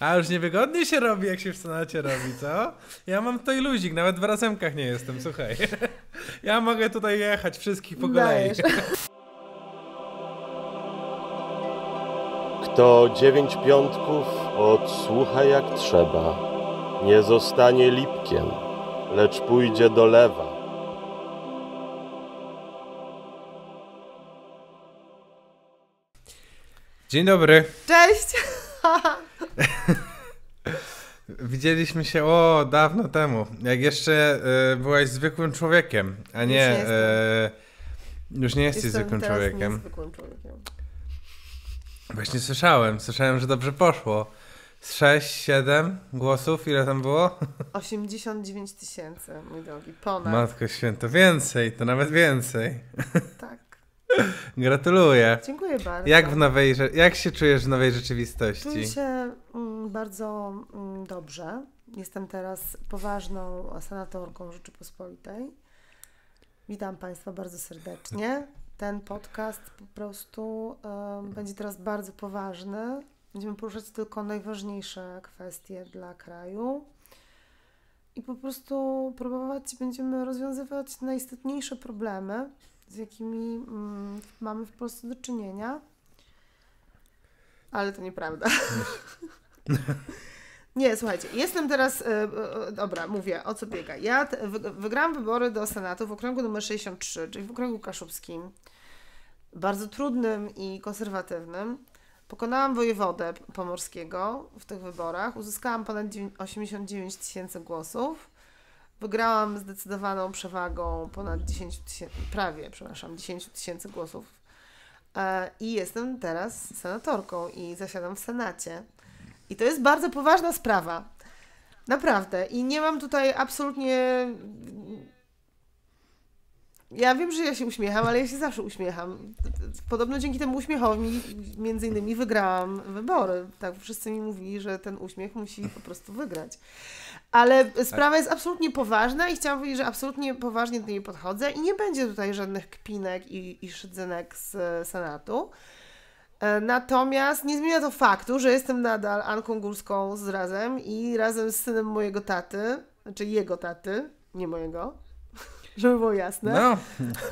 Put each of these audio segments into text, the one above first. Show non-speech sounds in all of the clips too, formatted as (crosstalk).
A już niewygodnie się robi, jak się w Senacie robi, co? Ja mam tutaj luzik, nawet w razemkach nie jestem, słuchaj. Ja mogę tutaj jechać wszystkich po kolei. Kto dziewięć piątków odsłucha jak trzeba, nie zostanie lipkiem, lecz pójdzie do lewa. Dzień dobry. Cześć! (laughs) (laughs) Widzieliśmy się o dawno temu, jak jeszcze y, byłaś zwykłym człowiekiem, a nie. Już nie, y, już nie jesteś Jestem zwykłym człowiekiem. człowiekiem. Właśnie słyszałem, słyszałem, że dobrze poszło. Z 6, 7 głosów, ile tam było? 89 (laughs) tysięcy, mój drogi, ponad. Matko Święto, więcej, to nawet więcej. Tak. (laughs) Gratuluję. Dziękuję bardzo. Jak, w nowej, jak się czujesz w nowej rzeczywistości? Czuję się mm, bardzo mm, dobrze. Jestem teraz poważną senatorką Rzeczypospolitej. Witam Państwa bardzo serdecznie. Ten podcast po prostu będzie teraz bardzo poważny. Będziemy poruszać tylko najważniejsze kwestie dla kraju. I po prostu próbować będziemy rozwiązywać najistotniejsze problemy, z jakimi mm, mamy w Polsce do czynienia. Ale to nieprawda. (laughs) Nie, słuchajcie, jestem teraz, e, e, dobra, mówię, o co biega. Ja wy, wygrałam wybory do Senatu w okręgu nr 63, czyli w okręgu kaszubskim, bardzo trudnym i konserwatywnym. Pokonałam wojewodę pomorskiego w tych wyborach, uzyskałam ponad 89 tysięcy głosów. Wygrałam zdecydowaną przewagą ponad 10 tysięcy, prawie, przepraszam, 10 tysięcy głosów. E, I jestem teraz senatorką i zasiadam w Senacie. I to jest bardzo poważna sprawa. Naprawdę. I nie mam tutaj absolutnie ja wiem, że ja się uśmiecham, ale ja się zawsze uśmiecham. Podobno dzięki temu uśmiechowi między innymi wygrałam wybory. Tak, wszyscy mi mówili, że ten uśmiech musi po prostu wygrać. Ale sprawa jest absolutnie poważna i chciałam powiedzieć, że absolutnie poważnie do niej podchodzę i nie będzie tutaj żadnych kpinek i, i szydzynek z Senatu. E, natomiast nie zmienia to faktu, że jestem nadal Anką Górską z Razem i razem z synem mojego taty, znaczy jego taty, nie mojego, żeby było jasne. No.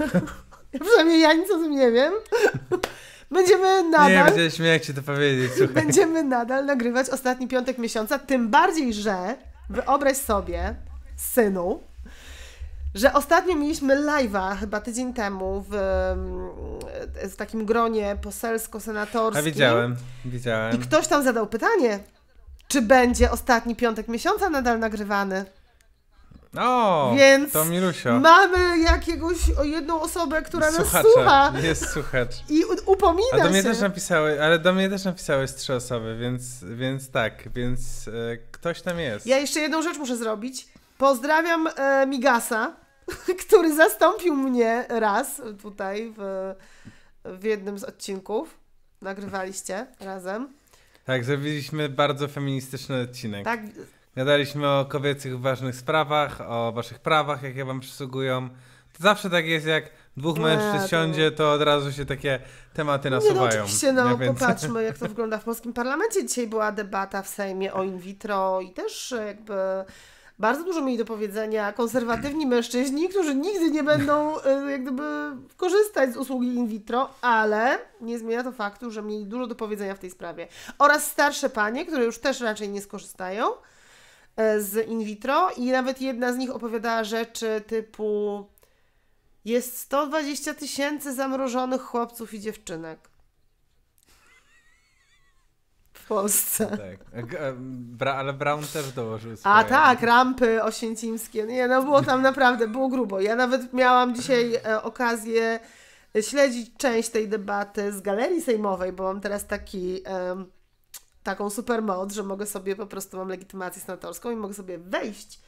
(laughs) Przynajmniej ja nic o tym nie wiem. (laughs) Będziemy nadal. Nie, będziemy jak ci to powiedzieć. Słuchaj. Będziemy nadal nagrywać ostatni piątek miesiąca, tym bardziej, że wyobraź sobie, synu, że ostatnio mieliśmy live'a chyba tydzień temu w, mm, w takim gronie poselsko-senatorskim. A widziałem, widziałem. I ktoś tam zadał pytanie, czy będzie ostatni piątek miesiąca nadal nagrywany? O, Więc to Milusio. mamy jakiegoś, jedną osobę, która Słuchacza, nas słucha. Jest słuchacz. I upomina A do mnie się. też napisały, ale do mnie też napisały trzy osoby, więc, więc tak, więc e, ktoś tam jest. Ja jeszcze jedną rzecz muszę zrobić. Pozdrawiam e, Migasa, (laughs) który zastąpił mnie raz tutaj w, w jednym z odcinków. Nagrywaliście razem. Tak, zrobiliśmy bardzo feministyczny odcinek. Tak, Gadaliśmy o kobiecych ważnych sprawach, o waszych prawach, jakie wam przysługują. To zawsze tak jest, jak dwóch mężczyzn siądzie, to od razu się takie tematy nasuwają. Nie, no oczywiście, no więc... popatrzmy, jak to (laughs) wygląda w polskim parlamencie. Dzisiaj była debata w Sejmie o in vitro i też jakby bardzo dużo mieli do powiedzenia konserwatywni mężczyźni, którzy nigdy nie będą y, jak gdyby korzystać z usługi in vitro, ale nie zmienia to faktu, że mieli dużo do powiedzenia w tej sprawie. Oraz starsze panie, które już też raczej nie skorzystają, E, z in vitro i nawet jedna z nich opowiadała rzeczy typu jest 120 tysięcy zamrożonych chłopców i dziewczynek. W Polsce. Tak. E, e, bra ale Brown też dołożył swoje. A tak, rampy osięcimskie. Nie, no było tam naprawdę, było grubo. Ja nawet miałam dzisiaj okazję śledzić część tej debaty z galerii sejmowej, bo mam teraz taki... Um, taką super moc, że mogę sobie po prostu mam legitymację senatorską i mogę sobie wejść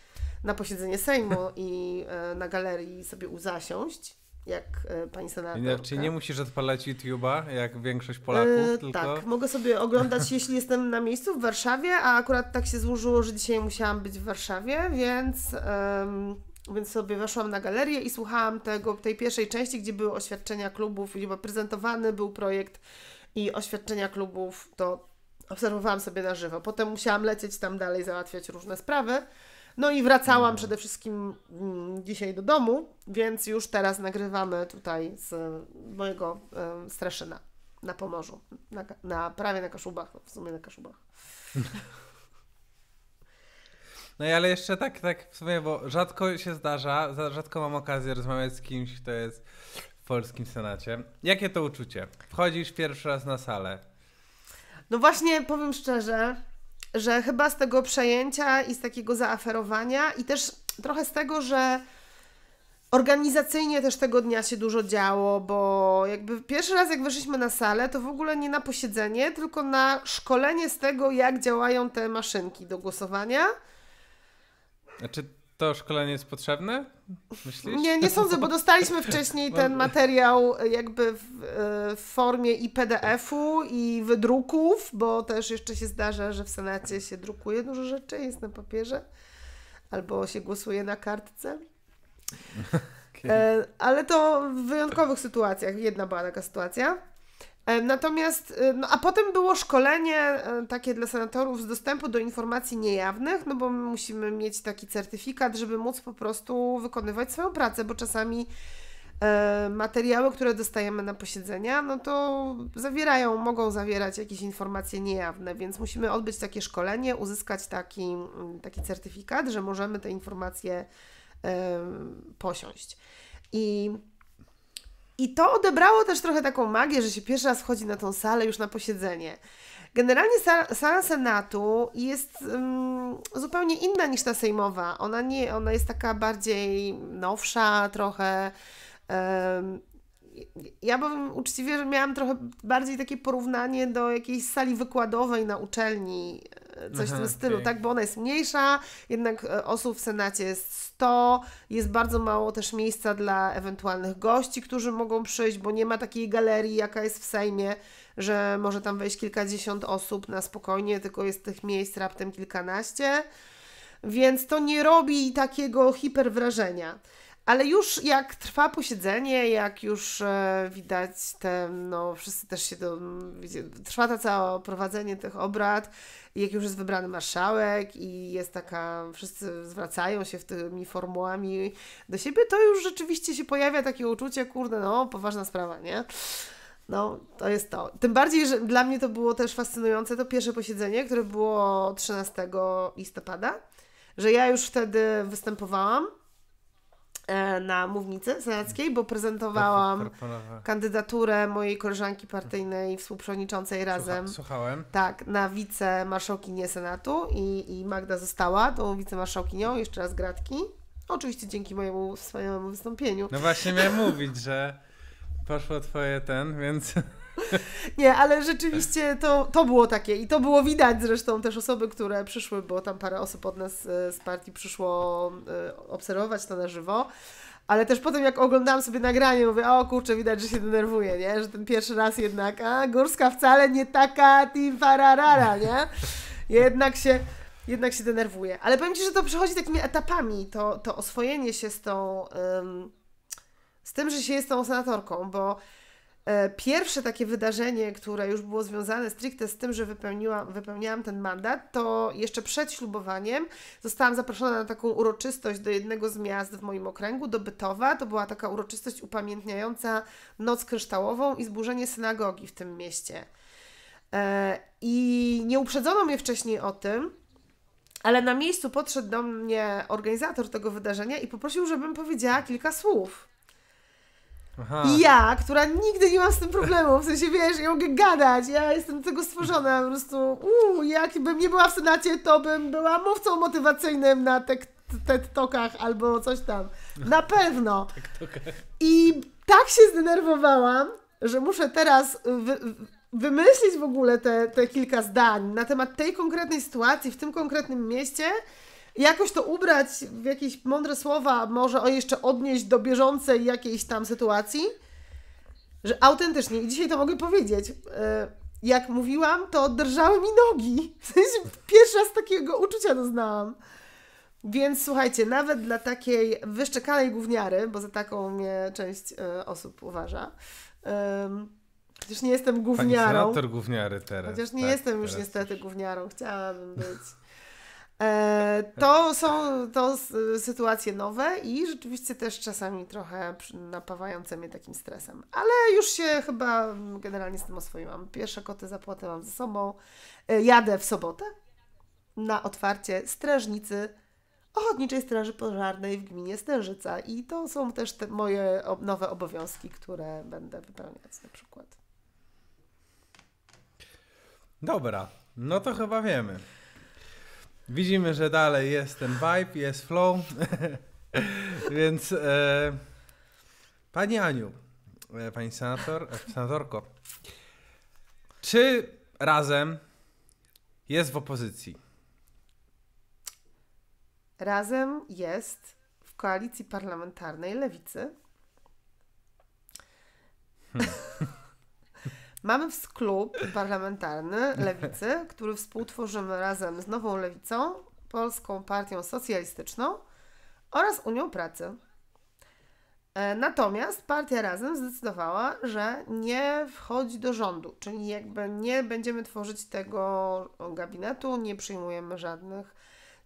na posiedzenie Sejmu i e, na galerii sobie uzasiąść jak e, pani senator. Czyli tak? nie musisz odpalać YouTube'a, jak większość e, Polaków, yy, tylko... Tak, mogę sobie oglądać, (laughs) jeśli jestem na miejscu w Warszawie, a akurat tak się złożyło, że dzisiaj musiałam być w Warszawie, więc, więc sobie weszłam na galerię i słuchałam tego, tej pierwszej części, gdzie były oświadczenia klubów, chyba prezentowany był projekt i oświadczenia klubów to obserwowałam sobie na żywo. Potem musiałam lecieć tam dalej, załatwiać różne sprawy. No i wracałam mhm. przede wszystkim mm, dzisiaj do domu, więc już teraz nagrywamy tutaj z mojego y, Straszyna na Pomorzu. Na, na, prawie na Kaszubach, w sumie na Kaszubach. No i ale jeszcze tak, tak w sumie, bo rzadko się zdarza, rzadko mam okazję rozmawiać z kimś, kto jest w polskim senacie. Jakie to uczucie? Wchodzisz pierwszy raz na salę. No właśnie, powiem szczerze, że chyba z tego przejęcia i z takiego zaaferowania i też trochę z tego, że organizacyjnie też tego dnia się dużo działo, bo jakby pierwszy raz jak weszliśmy na salę, to w ogóle nie na posiedzenie, tylko na szkolenie z tego, jak działają te maszynki do głosowania. Znaczy to szkolenie jest potrzebne? Myślisz? Nie, nie sądzę, bo dostaliśmy wcześniej (laughs) ten materiał jakby w, e, w formie i PDF-u, i wydruków, bo też jeszcze się zdarza, że w Senacie się drukuje dużo rzeczy, jest na papierze, albo się głosuje na kartce. Okay. (laughs) E, ale to w wyjątkowych sytuacjach. Jedna była taka sytuacja. E, natomiast, e, no a potem było szkolenie e, takie dla senatorów z dostępu do informacji niejawnych, no bo my musimy mieć taki certyfikat, żeby móc po prostu wykonywać swoją pracę, bo czasami e, materiały, które dostajemy na posiedzenia, no to zawierają, mogą zawierać jakieś informacje niejawne, więc musimy odbyć takie szkolenie, uzyskać taki, mm, taki certyfikat, że możemy te informacje e, posiąść. I i to odebrało też trochę taką magię, że się pierwszy raz wchodzi na tą salę już na posiedzenie. Generalnie sala, Senatu jest um, zupełnie inna niż ta Sejmowa. Ona nie, ona jest taka bardziej nowsza trochę. Um, ja bym uczciwie, że miałam trochę bardziej takie porównanie do jakiejś sali wykładowej na uczelni coś Aha, w tym stylu, okay. tak? Bo ona jest mniejsza, jednak e, osób w Senacie jest 100, jest bardzo mało też miejsca dla ewentualnych gości, którzy mogą przyjść, bo nie ma takiej galerii, jaka jest w Sejmie, że może tam wejść kilkadziesiąt osób na spokojnie, tylko jest tych miejsc raptem kilkanaście. Więc to nie robi takiego hiperwrażenia. wrażenia. Ale już jak trwa posiedzenie, jak już e, widać te, no wszyscy też się do, wiecie, trwa to całe prowadzenie tych obrad, jak już jest wybrany marszałek i jest taka, wszyscy zwracają się w tymi formułami do siebie, to już rzeczywiście się pojawia takie uczucie, kurde, no poważna sprawa, nie? No, to jest to. Tym bardziej, że dla mnie to było też fascynujące to pierwsze posiedzenie, które było 13 listopada, że ja już wtedy występowałam E, na mównicy senackiej, bo prezentowałam tak, tak, tak, kandydaturę mojej koleżanki partyjnej współprzewodniczącej razem. Słuchałem. Tak, na wicemarszałkinię Senatu i, i Magda została tą wicemarszałkinią, jeszcze raz gratki. Oczywiście dzięki mojemu wspaniałemu wystąpieniu. No właśnie miałem mówić, że poszło twoje ten, więc... (laughs) Nie, ale rzeczywiście to, to było takie i to było widać zresztą też osoby, które przyszły, bo tam parę osób od nas e, z partii przyszło e, obserwować to na żywo. Ale też potem jak oglądałam sobie nagranie, mówię, o kurczę, widać, że się denerwuje, nie? Że ten pierwszy raz jednak, a Górska wcale nie taka tim fararara, nie? Jednak się, jednak się denerwuje. Ale powiem Ci, że to przychodzi takimi etapami, to, to oswojenie się z tą, ym, z tym, że się jest tą senatorką, bo E, pierwsze takie wydarzenie, które już było związane stricte z tym, że wypełniłam, wypełniałam ten mandat, to jeszcze przed ślubowaniem zostałam zaproszona na taką uroczystość do jednego z miast w moim okręgu, do Bytowa. To była taka uroczystość upamiętniająca Noc Kryształową i zburzenie synagogi w tym mieście. E, I nie uprzedzono mnie wcześniej o tym, ale na miejscu podszedł do mnie organizator tego wydarzenia i poprosił, żebym powiedziała kilka słów. Aha. Ja, która nigdy nie mam z tym problemu, w sensie wiesz, ja mogę gadać, ja jestem do tego stworzona, po prostu uuu, jakbym nie była w Senacie, to bym była mówcą motywacyjnym na TED Talkach albo coś tam. Na pewno. (laughs) I tak się zdenerwowałam, że muszę teraz wy wymyślić w ogóle te, te kilka zdań na temat tej konkretnej sytuacji w tym konkretnym mieście, jakoś to ubrać w jakieś mądre słowa, może o jeszcze odnieść do bieżącej jakiejś tam sytuacji, że autentycznie, i dzisiaj to mogę powiedzieć, e, jak mówiłam, to drżały mi nogi. (laughs) W sensie pierwszy raz takiego uczucia doznałam. Więc słuchajcie, nawet dla takiej wyszczekanej gówniary, bo za taką mnie część e, osób uważa, Chociaż nie jestem gówniarą. Pani senator gówniary teraz. Chociaż nie tak, jestem już niestety już. gówniarą, chciałabym być. E, to są to sytuacje nowe i rzeczywiście też czasami trochę napawające mnie takim stresem. Ale już się chyba generalnie z tym oswoiłam. Pierwsze koty zapłatę mam ze sobą. E, jadę w sobotę na otwarcie strażnicy Ochotniczej Straży Pożarnej w gminie Stężyca. I to są też te moje nowe obowiązki, które będę wypełniać na przykład. Dobra, no to chyba wiemy. Widzimy, że dalej jest ten vibe, jest flow. (laughs) Więc e, Pani Aniu, e, Pani senator, e, senatorko, czy razem jest w opozycji? Razem jest w koalicji parlamentarnej lewicy. Hmm. Mamy klub parlamentarny Lewicy, który współtworzymy razem z Nową Lewicą, Polską Partią Socjalistyczną oraz Unią Pracy. E, natomiast partia Razem zdecydowała, że nie wchodzi do rządu, czyli jakby nie będziemy tworzyć tego gabinetu, nie przyjmujemy żadnych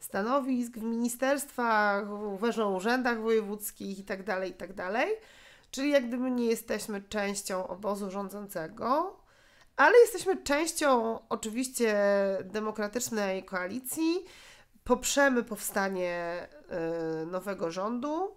stanowisk w ministerstwach, w urzędach wojewódzkich itd., tak itd. Tak Czyli jak gdyby nie jesteśmy częścią obozu rządzącego, ale jesteśmy częścią oczywiście demokratycznej koalicji, poprzemy powstanie y, nowego rządu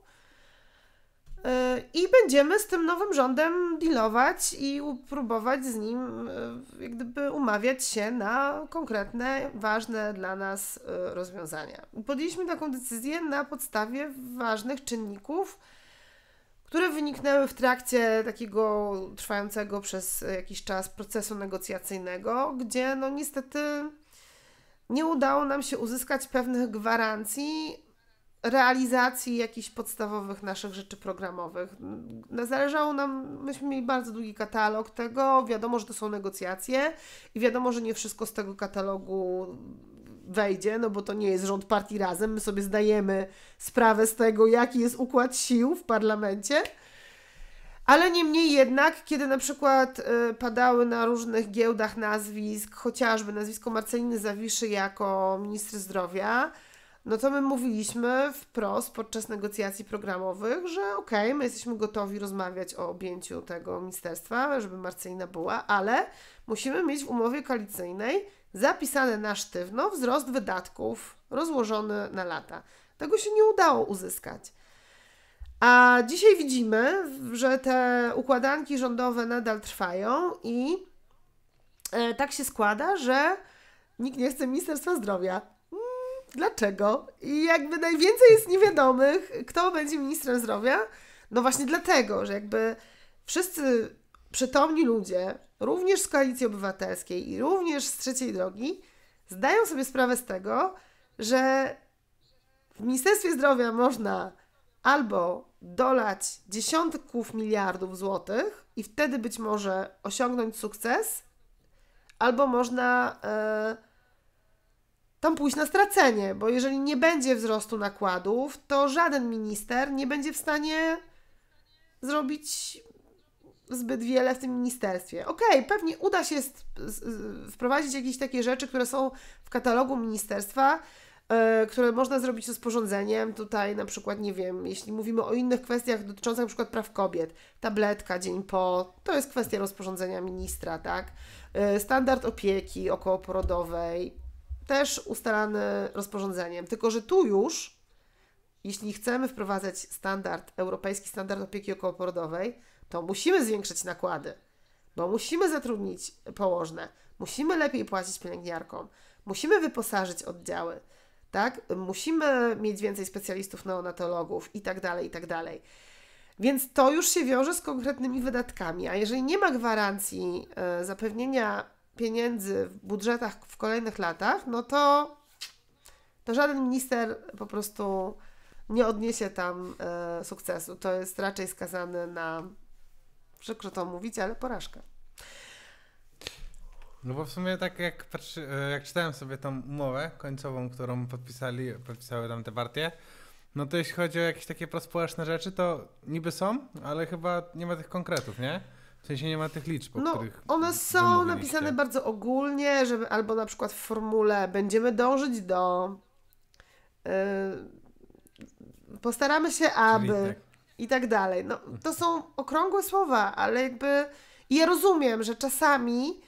y, i będziemy z tym nowym rządem dealować i próbować z nim y, jak gdyby umawiać się na konkretne, ważne dla nas rozwiązania. Podjęliśmy taką decyzję na podstawie ważnych czynników, które wyniknęły w trakcie takiego trwającego przez jakiś czas procesu negocjacyjnego, gdzie no niestety nie udało nam się uzyskać pewnych gwarancji realizacji jakichś podstawowych naszych rzeczy programowych. No, zależało nam, myśmy mieli bardzo długi katalog tego, wiadomo, że to są negocjacje i wiadomo, że nie wszystko z tego katalogu wejdzie, no bo to nie jest rząd partii razem. My sobie zdajemy sprawę z tego, jaki jest układ sił w parlamencie. Ale niemniej jednak, kiedy na przykład e, padały na różnych giełdach nazwisk, chociażby nazwisko Marceliny Zawiszy jako ministry zdrowia, no to my mówiliśmy wprost podczas negocjacji programowych, że okej, okay, my jesteśmy gotowi rozmawiać o objęciu tego ministerstwa, żeby Marcelina była, ale musimy mieć w umowie koalicyjnej zapisane na sztywno wzrost wydatków rozłożony na lata. Tego się nie udało uzyskać. A dzisiaj widzimy, że te układanki rządowe nadal trwają i e, tak się składa, że nikt nie chce Ministerstwa Zdrowia. Hmm, dlaczego? I jakby najwięcej jest niewiadomych, kto będzie ministrem zdrowia. No właśnie dlatego, że jakby wszyscy przytomni ludzie, również z Koalicji Obywatelskiej i również z Trzeciej Drogi, zdają sobie sprawę z tego, że w Ministerstwie Zdrowia można albo dolać dziesiątków miliardów złotych i wtedy być może osiągnąć sukces, albo można e, tam pójść na stracenie, bo jeżeli nie będzie wzrostu nakładów, to żaden minister nie będzie w stanie zrobić zbyt wiele w tym ministerstwie. Okej, okay, pewnie uda się wprowadzić jakieś takie rzeczy, które są w katalogu ministerstwa, e, które można zrobić rozporządzeniem. Tutaj na przykład, nie wiem, jeśli mówimy o innych kwestiach dotyczących na przykład praw kobiet, tabletka dzień po, to jest kwestia rozporządzenia ministra, tak? E, standard opieki okołoporodowej, też ustalany rozporządzeniem. Tylko, że tu już, jeśli chcemy wprowadzać standard, europejski standard opieki okołoporodowej, to musimy zwiększyć nakłady, bo musimy zatrudnić położne, musimy lepiej płacić pielęgniarkom, musimy wyposażyć oddziały, tak? Musimy mieć więcej specjalistów neonatologów i tak dalej, i tak dalej. Więc to już się wiąże z konkretnymi wydatkami, a jeżeli nie ma gwarancji y, zapewnienia pieniędzy w budżetach w kolejnych latach, no to, to żaden minister po prostu nie odniesie tam y, sukcesu. To jest raczej skazane na Przykro to mówić, ale porażka. No bo w sumie tak jak, patrzy, e, jak czytałem sobie tą umowę końcową, którą podpisali, podpisały tam te partie, no to jeśli chodzi o jakieś takie prospołeczne rzeczy, to niby są, ale chyba nie ma tych konkretów, nie? W sensie nie ma tych liczb, no, których. One są napisane bardzo ogólnie, żeby albo na przykład w formule będziemy dążyć do. Yy, postaramy się, aby. Tak i tak dalej. No, to są okrągłe słowa, ale jakby ja rozumiem, że czasami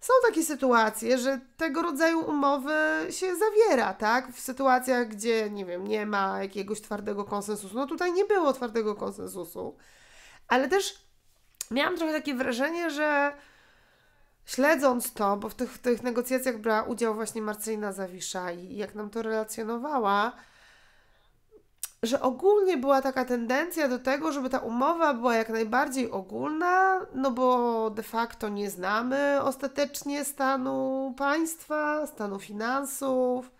są takie sytuacje, że tego rodzaju umowy się zawiera, tak? W sytuacjach, gdzie nie wiem, nie ma jakiegoś twardego konsensusu. No tutaj nie było twardego konsensusu, ale też miałam trochę takie wrażenie, że śledząc to, bo w tych, tych negocjacjach brała udział właśnie Marcelina Zawisza i jak nam to relacjonowała, że ogólnie była taka tendencja do tego, żeby ta umowa była jak najbardziej ogólna, no bo de facto nie znamy ostatecznie stanu państwa, stanu finansów.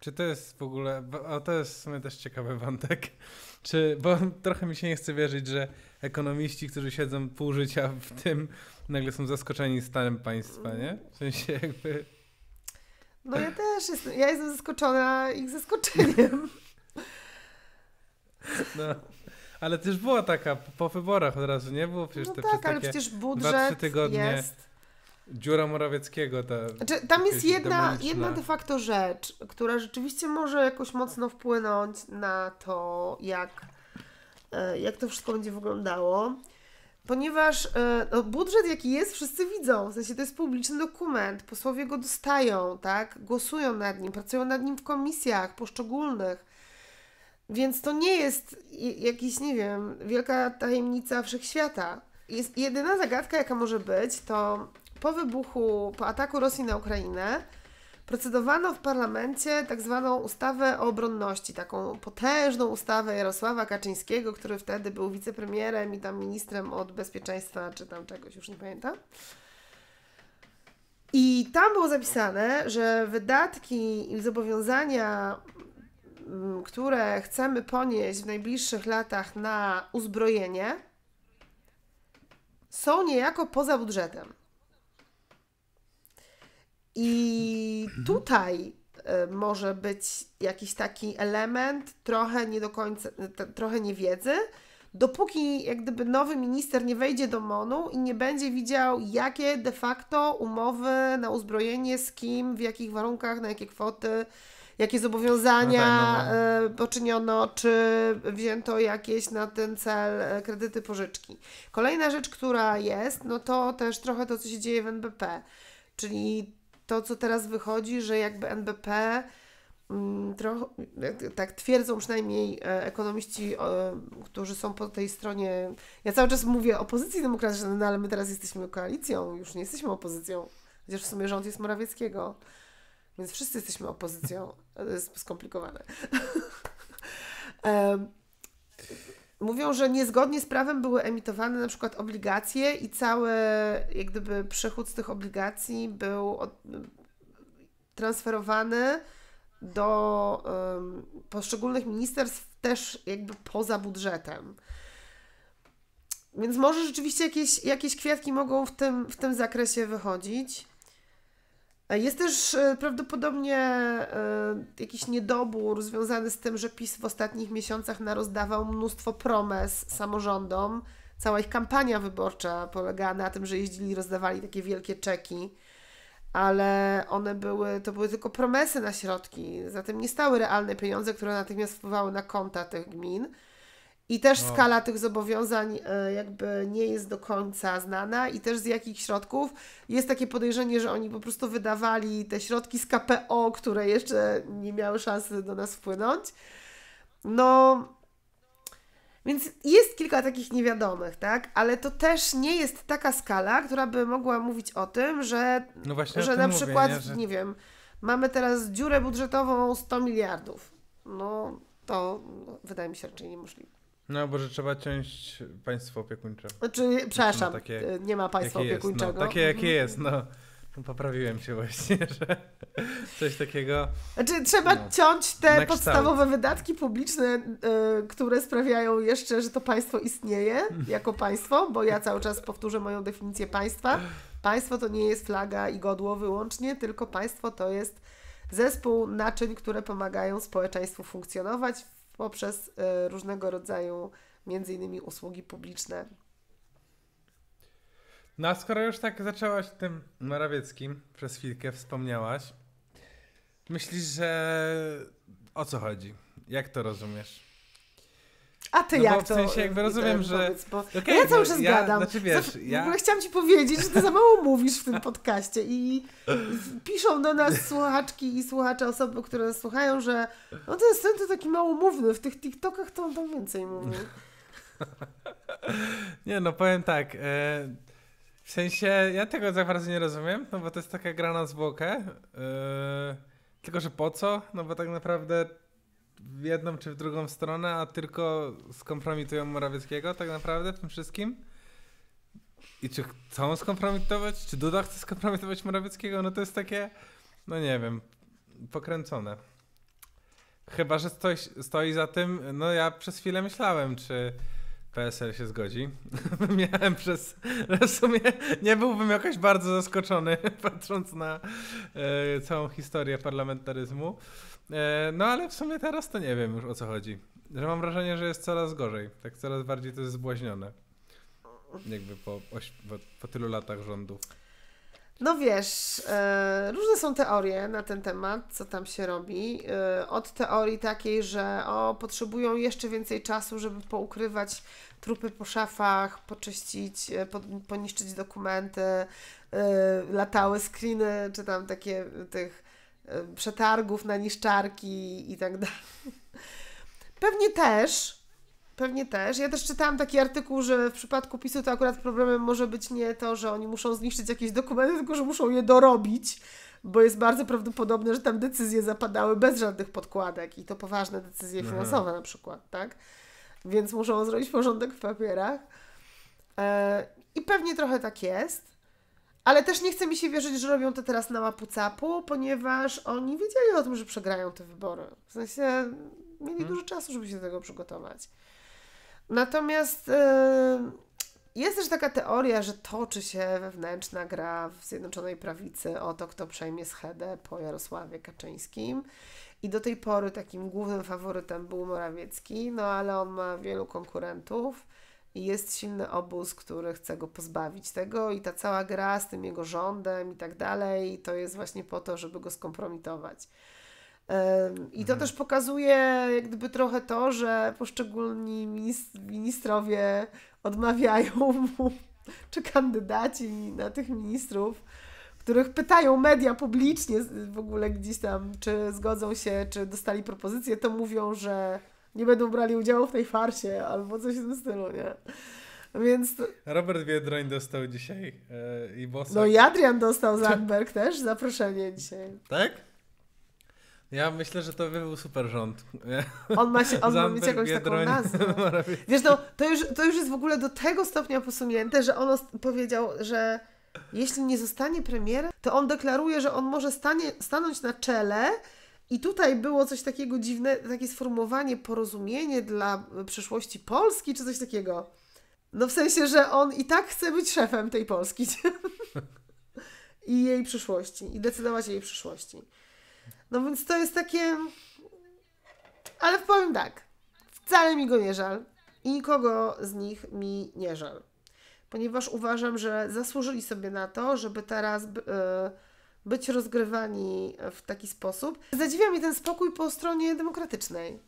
Czy to jest w ogóle, a to jest w sumie też ciekawy wątek, czy, bo trochę mi się nie chce wierzyć, że ekonomiści, którzy siedzą pół życia w tym, nagle są zaskoczeni stanem państwa, nie? W sensie jakby... No ja (laughs) też jestem, ja jestem zaskoczona ich zaskoczeniem. No. Ale też była taka po wyborach od razu, nie było przecież no te tak, ale przecież budżet trzy tygodnie jest. Dziura Morawieckiego. Ta znaczy, tam jest jedna, jedna de facto rzecz, która rzeczywiście może jakoś mocno wpłynąć na to, jak, e, jak to wszystko będzie wyglądało ponieważ e, no, budżet jaki jest, wszyscy widzą. W sensie to jest publiczny dokument, posłowie go dostają, tak? Głosują nad nim, pracują nad nim w komisjach poszczególnych. Więc to nie jest jakiś, nie wiem, wielka tajemnica wszechświata. Jest jedyna zagadka, jaka może być, to po wybuchu, po ataku Rosji na Ukrainę, Procedowano w parlamencie tak zwaną ustawę o obronności, taką potężną ustawę Jarosława Kaczyńskiego, który wtedy był wicepremierem i tam ministrem od bezpieczeństwa czy tam czegoś, już nie pamiętam. I tam było zapisane, że wydatki i zobowiązania, mm, które chcemy ponieść w najbliższych latach na uzbrojenie, są niejako poza budżetem. I tutaj e, może być jakiś taki element trochę nie do końca, e, trochę niewiedzy, dopóki jak gdyby nowy minister nie wejdzie do MONU i nie będzie widział, jakie de facto umowy na uzbrojenie z kim, w jakich warunkach, na jakie kwoty, jakie zobowiązania no tak, no, no. E, poczyniono, czy wzięto jakieś na ten cel kredyty, pożyczki. Kolejna rzecz, która jest, no to też trochę to, co się dzieje w NBP. Czyli to, co teraz wychodzi, że jakby NBP mm, trochę, tak twierdzą przynajmniej e, ekonomiści, e, którzy są po tej stronie. Ja cały czas mówię opozycji demokratycznej, no ale my teraz jesteśmy koalicją, już nie jesteśmy opozycją, chociaż w sumie rząd jest Morawieckiego, więc wszyscy jesteśmy opozycją. (laughs) To jest skomplikowane. (laughs) Mówią, że niezgodnie z prawem były emitowane na przykład obligacje i cały jak gdyby przychód z tych obligacji był od, transferowany do um, poszczególnych ministerstw też jakby poza budżetem. Więc może rzeczywiście jakieś, jakieś kwiatki mogą w tym, w tym zakresie wychodzić. Jest też e, prawdopodobnie e, jakiś niedobór związany z tym, że PiS w ostatnich miesiącach narozdawał mnóstwo promes samorządom. Cała ich kampania wyborcza polegała na tym, że jeździli, i rozdawali takie wielkie czeki, ale one były, to były tylko promesy na środki, zatem nie stały realne pieniądze, które natychmiast wpływały na konta tych gmin. I też no. skala tych zobowiązań e, jakby nie jest do końca znana i też z jakich środków. Jest takie podejrzenie, że oni po prostu wydawali te środki z KPO, które jeszcze nie miały szansy do nas wpłynąć. No, więc jest kilka takich niewiadomych, tak? Ale to też nie jest taka skala, która by mogła mówić o tym, że, no że na przykład, mówię, nie? Że... nie wiem, mamy teraz dziurę budżetową 100 miliardów. No, to wydaje mi się raczej niemożliwe. No, bo że trzeba ciąć państwo opiekuńcze. Znaczy, znaczy no, przepraszam, takie, e, nie ma państwa opiekuńczego. Jest, no, takie, jakie mhm. jest, no. no. Poprawiłem się właśnie, (laughs) że coś takiego. Znaczy, trzeba no, ciąć te podstawowe wydatki publiczne, y, które sprawiają jeszcze, że to państwo istnieje jako państwo, bo ja cały czas powtórzę moją definicję państwa. Państwo to nie jest flaga i godło wyłącznie, tylko państwo to jest zespół naczyń, które pomagają społeczeństwu funkcjonować poprzez e, różnego rodzaju między innymi usługi publiczne. No a skoro już tak zaczęłaś tym Morawieckim, przez chwilkę wspomniałaś, myślisz, że o co chodzi? Jak to rozumiesz? A ty no jak bo w sensie to, jakby e, rozumiem, że... Powiedz, bo... No okay, ja cały czas ja, gadam. Znaczy, wiesz, Zawsze, ja... W ogóle chciałam ci powiedzieć, że ty za mało mówisz w tym podcaście i piszą do nas słuchaczki i słuchacze, osoby, które nas słuchają, że no ten syn to taki małomówny, w tych TikTokach to on tam więcej mówi. (laughs) Nie no, powiem tak... E... W sensie, ja tego za bardzo nie rozumiem, no bo to jest taka gra na zwłokę. E, tylko, że po co? No bo tak naprawdę w jedną czy w drugą stronę, a tylko skompromitują Morawieckiego tak naprawdę w tym wszystkim? I czy chcą skompromitować? Czy Duda chce skompromitować Morawieckiego? No to jest takie, no nie wiem, pokręcone. Chyba, że stoi, stoi za tym, no ja przez chwilę myślałem, czy PSL się zgodzi. (laughs) Miałem przez, w sumie nie byłbym jakoś bardzo zaskoczony, (laughs) patrząc na y, całą historię parlamentaryzmu. E, no ale w sumie teraz to nie wiem już o co chodzi. Że mam wrażenie, że jest coraz gorzej. Tak coraz bardziej to jest zbłaźnione. Jakby po, po tylu latach rządu. No wiesz, e, różne są teorie na ten temat, co tam się robi. E, od teorii takiej, że o, potrzebują jeszcze więcej czasu, żeby poukrywać trupy po szafach, poczyścić, e, po, poniszczyć dokumenty, e, latały screeny, czy tam takie tych przetargów na niszczarki i tak dalej. Pewnie też, pewnie też. Ja też czytałam taki artykuł, że w przypadku PiSu to akurat problemem może być nie to, że oni muszą zniszczyć jakieś dokumenty, tylko że muszą je dorobić, bo jest bardzo prawdopodobne, że tam decyzje zapadały bez żadnych podkładek i to poważne decyzje Aha. finansowe na przykład, tak? Więc muszą zrobić porządek w papierach. E, I pewnie trochę tak jest. Ale też nie chce mi się wierzyć, że robią to teraz na łapu-capu, ponieważ oni wiedzieli o tym, że przegrają te wybory. W sensie mieli hmm. dużo czasu, żeby się do tego przygotować. Natomiast yy, jest też taka teoria, że toczy się wewnętrzna gra w Zjednoczonej Prawicy o to, kto przejmie schedę po Jarosławie Kaczyńskim. I do tej pory takim głównym faworytem był Morawiecki, no ale on ma wielu konkurentów i jest silny obóz, który chce go pozbawić tego i ta cała gra z tym jego rządem i tak dalej, to jest właśnie po to, żeby go skompromitować. I to mhm. też pokazuje jak gdyby trochę to, że poszczególni ministrowie odmawiają mu, (laughs) czy kandydaci na tych ministrów, których pytają media publicznie w ogóle gdzieś tam, czy zgodzą się, czy dostali propozycję, to mówią, że nie będą brali udziału w tej farsie albo coś w tym stylu, nie? Więc... Robert Biedroń dostał dzisiaj yy, i Bosak. No i Adrian dostał Zandberg też zaproszenie dzisiaj. Tak? Ja myślę, że to był super rząd. On ma, się, on Zandberg, ma mieć jakąś Biedroń. taką nazwę. (laughs) Wiesz, no, to, już, to już jest w ogóle do tego stopnia posunięte, że on powiedział, że jeśli nie zostanie premierem, to on deklaruje, że on może stanie, stanąć na czele i tutaj było coś takiego dziwne, takie sformułowanie porozumienie dla e, przyszłości Polski, czy coś takiego. No w sensie, że on i tak chce być szefem tej Polski (laughs) i jej przyszłości, i decydować o jej przyszłości. No więc to jest takie. Ale powiem tak, wcale mi go nie żal i nikogo z nich mi nie żal, ponieważ uważam, że zasłużyli sobie na to, żeby teraz. Yy, być rozgrywani e, w taki sposób. Zadziwia mnie ten spokój po stronie demokratycznej.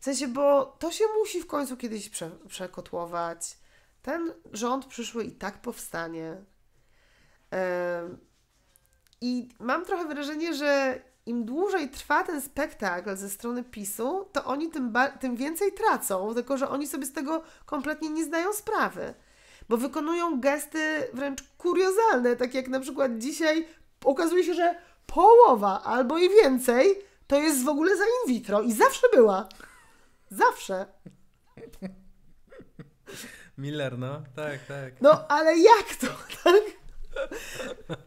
W sensie, bo to się musi w końcu kiedyś prze, przekotłować. Ten rząd przyszły i tak powstanie. Yy, I mam trochę wrażenie, że im dłużej trwa ten spektakl ze strony PiSu, to oni tym, tym więcej tracą, tylko że oni sobie z tego kompletnie nie zdają sprawy bo wykonują gesty wręcz kuriozalne, tak jak na przykład dzisiaj okazuje się, że połowa albo i więcej to jest w ogóle za in vitro i zawsze była. Zawsze. Miller, no, tak, tak. No, ale jak to, (laughs) tak?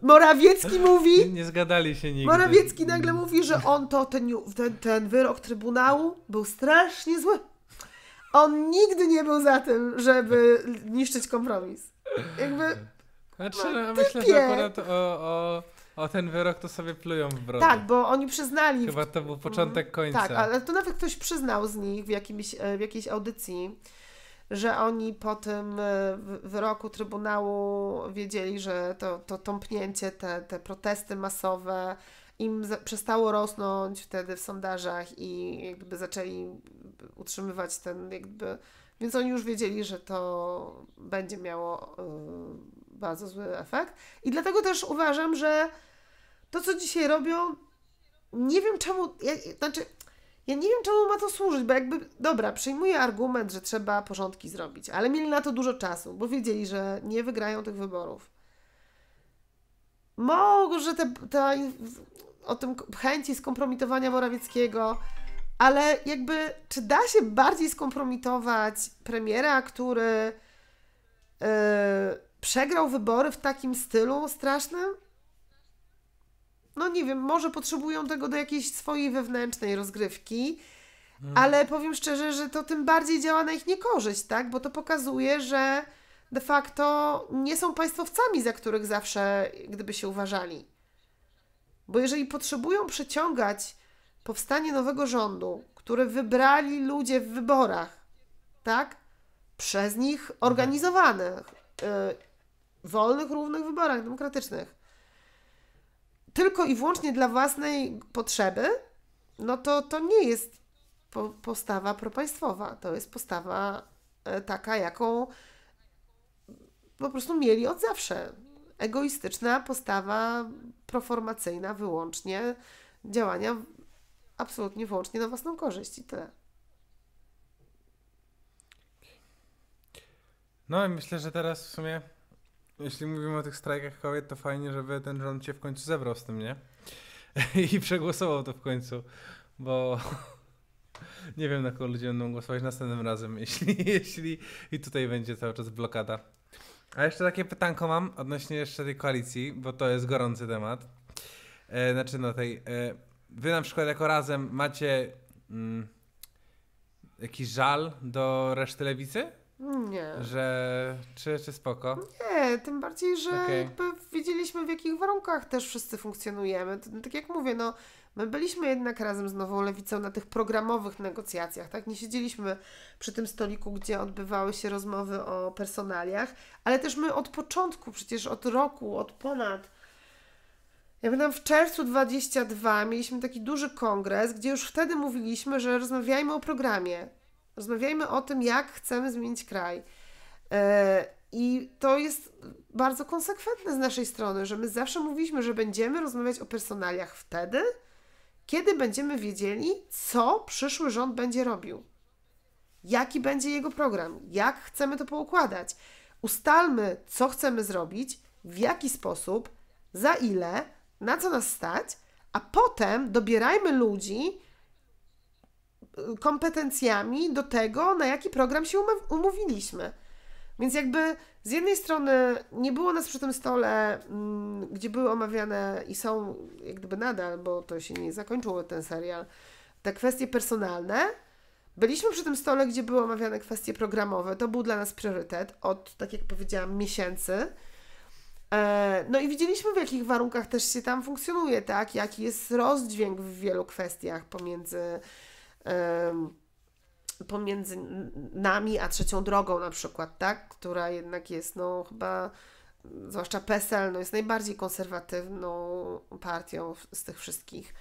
Morawiecki mówi. Nie zgadali się nigdy. Morawiecki nagle mówi, że on to, ten, ten, ten wyrok Trybunału był strasznie zły. On nigdy nie był za tym, żeby niszczyć kompromis. Jakby. Znaczy, no, typie. myślę, że akurat o, o o ten wyrok to sobie plują w brodę. Tak, bo oni przyznali. Chyba to był początek mhm. końca. Tak, ale to nawet ktoś przyznał z nich w, jakimś, e, w jakiejś audycji, że oni po tym e, wyroku Trybunału wiedzieli, że to, to tąpnięcie, te, te protesty masowe im przestało rosnąć wtedy w sondażach i jakby zaczęli utrzymywać ten jakby... Więc oni już wiedzieli, że to będzie miało... Yy, bardzo zły efekt. I dlatego też uważam, że to, co dzisiaj robią, nie wiem czemu, ja, znaczy, ja nie wiem czemu ma to służyć, bo jakby, dobra, przyjmuję argument, że trzeba porządki zrobić, ale mieli na to dużo czasu, bo wiedzieli, że nie wygrają tych wyborów. Może że te, te, o tym chęci skompromitowania Morawieckiego, ale jakby, czy da się bardziej skompromitować premiera, który yy, przegrał wybory w takim stylu strasznym? no nie wiem, może potrzebują tego do jakiejś swojej wewnętrznej rozgrywki, hmm. ale powiem szczerze, że to tym bardziej działa na ich niekorzyść, tak? Bo to pokazuje, że de facto nie są państwowcami, za których zawsze gdyby się uważali. Bo jeżeli potrzebują przeciągać powstanie nowego rządu, który wybrali ludzie w wyborach, tak? Przez nich mhm. organizowanych, yy, wolnych, równych wyborach demokratycznych, tylko i wyłącznie dla własnej potrzeby, no to to nie jest po, postawa propaństwowa. To jest postawa e, taka, jaką po prostu mieli od zawsze. Egoistyczna postawa proformacyjna, wyłącznie działania absolutnie wyłącznie na własną korzyść i tyle. No i myślę, że teraz w sumie jeśli mówimy o tych strajkach kobiet, to fajnie, żeby ten rząd się w końcu zebrał z tym, nie? (laughs) I przegłosował to w końcu, bo (laughs) nie wiem, na kogo ludzie będą głosować następnym razem, (laughs) jeśli, jeśli i tutaj będzie cały czas blokada. A jeszcze takie pytanko mam odnośnie jeszcze tej koalicji, bo to jest gorący temat. E, znaczy, no tej. E, wy na przykład jako razem macie mm, jakiś żal do reszty lewicy? Nie. Że czy, czy spoko? Nie, tym bardziej, że okay. jakby wiedzieliśmy w jakich warunkach też wszyscy funkcjonujemy. No, tak jak mówię, no my byliśmy jednak razem z Nową Lewicą na tych programowych negocjacjach, tak? Nie siedzieliśmy przy tym stoliku, gdzie odbywały się rozmowy o personaliach, ale też my od początku, przecież od roku, od ponad ja pamiętam w czerwcu 22 mieliśmy taki duży kongres, gdzie już wtedy mówiliśmy, że rozmawiajmy o programie. Rozmawiajmy o tym, jak chcemy zmienić kraj. E, I to jest bardzo konsekwentne z naszej strony, że my zawsze mówiliśmy, że będziemy rozmawiać o personaliach wtedy, kiedy będziemy wiedzieli, co przyszły rząd będzie robił, jaki będzie jego program, jak chcemy to poukładać. Ustalmy, co chcemy zrobić, w jaki sposób, za ile, na co nas stać, a potem dobierajmy ludzi, kompetencjami do tego, na jaki program się umówiliśmy. Więc jakby z jednej strony nie było nas przy tym stole, mm, gdzie były omawiane i są jak gdyby nadal, bo to się nie zakończyło ten serial, te kwestie personalne. Byliśmy przy tym stole, gdzie były omawiane kwestie programowe. To był dla nas priorytet od, tak jak powiedziałam, miesięcy. E, no i widzieliśmy, w jakich warunkach też się tam funkcjonuje, tak? Jaki jest rozdźwięk w wielu kwestiach pomiędzy pomiędzy nami a trzecią drogą na przykład, tak? Która jednak jest no chyba zwłaszcza PESEL no, jest najbardziej konserwatywną partią z tych wszystkich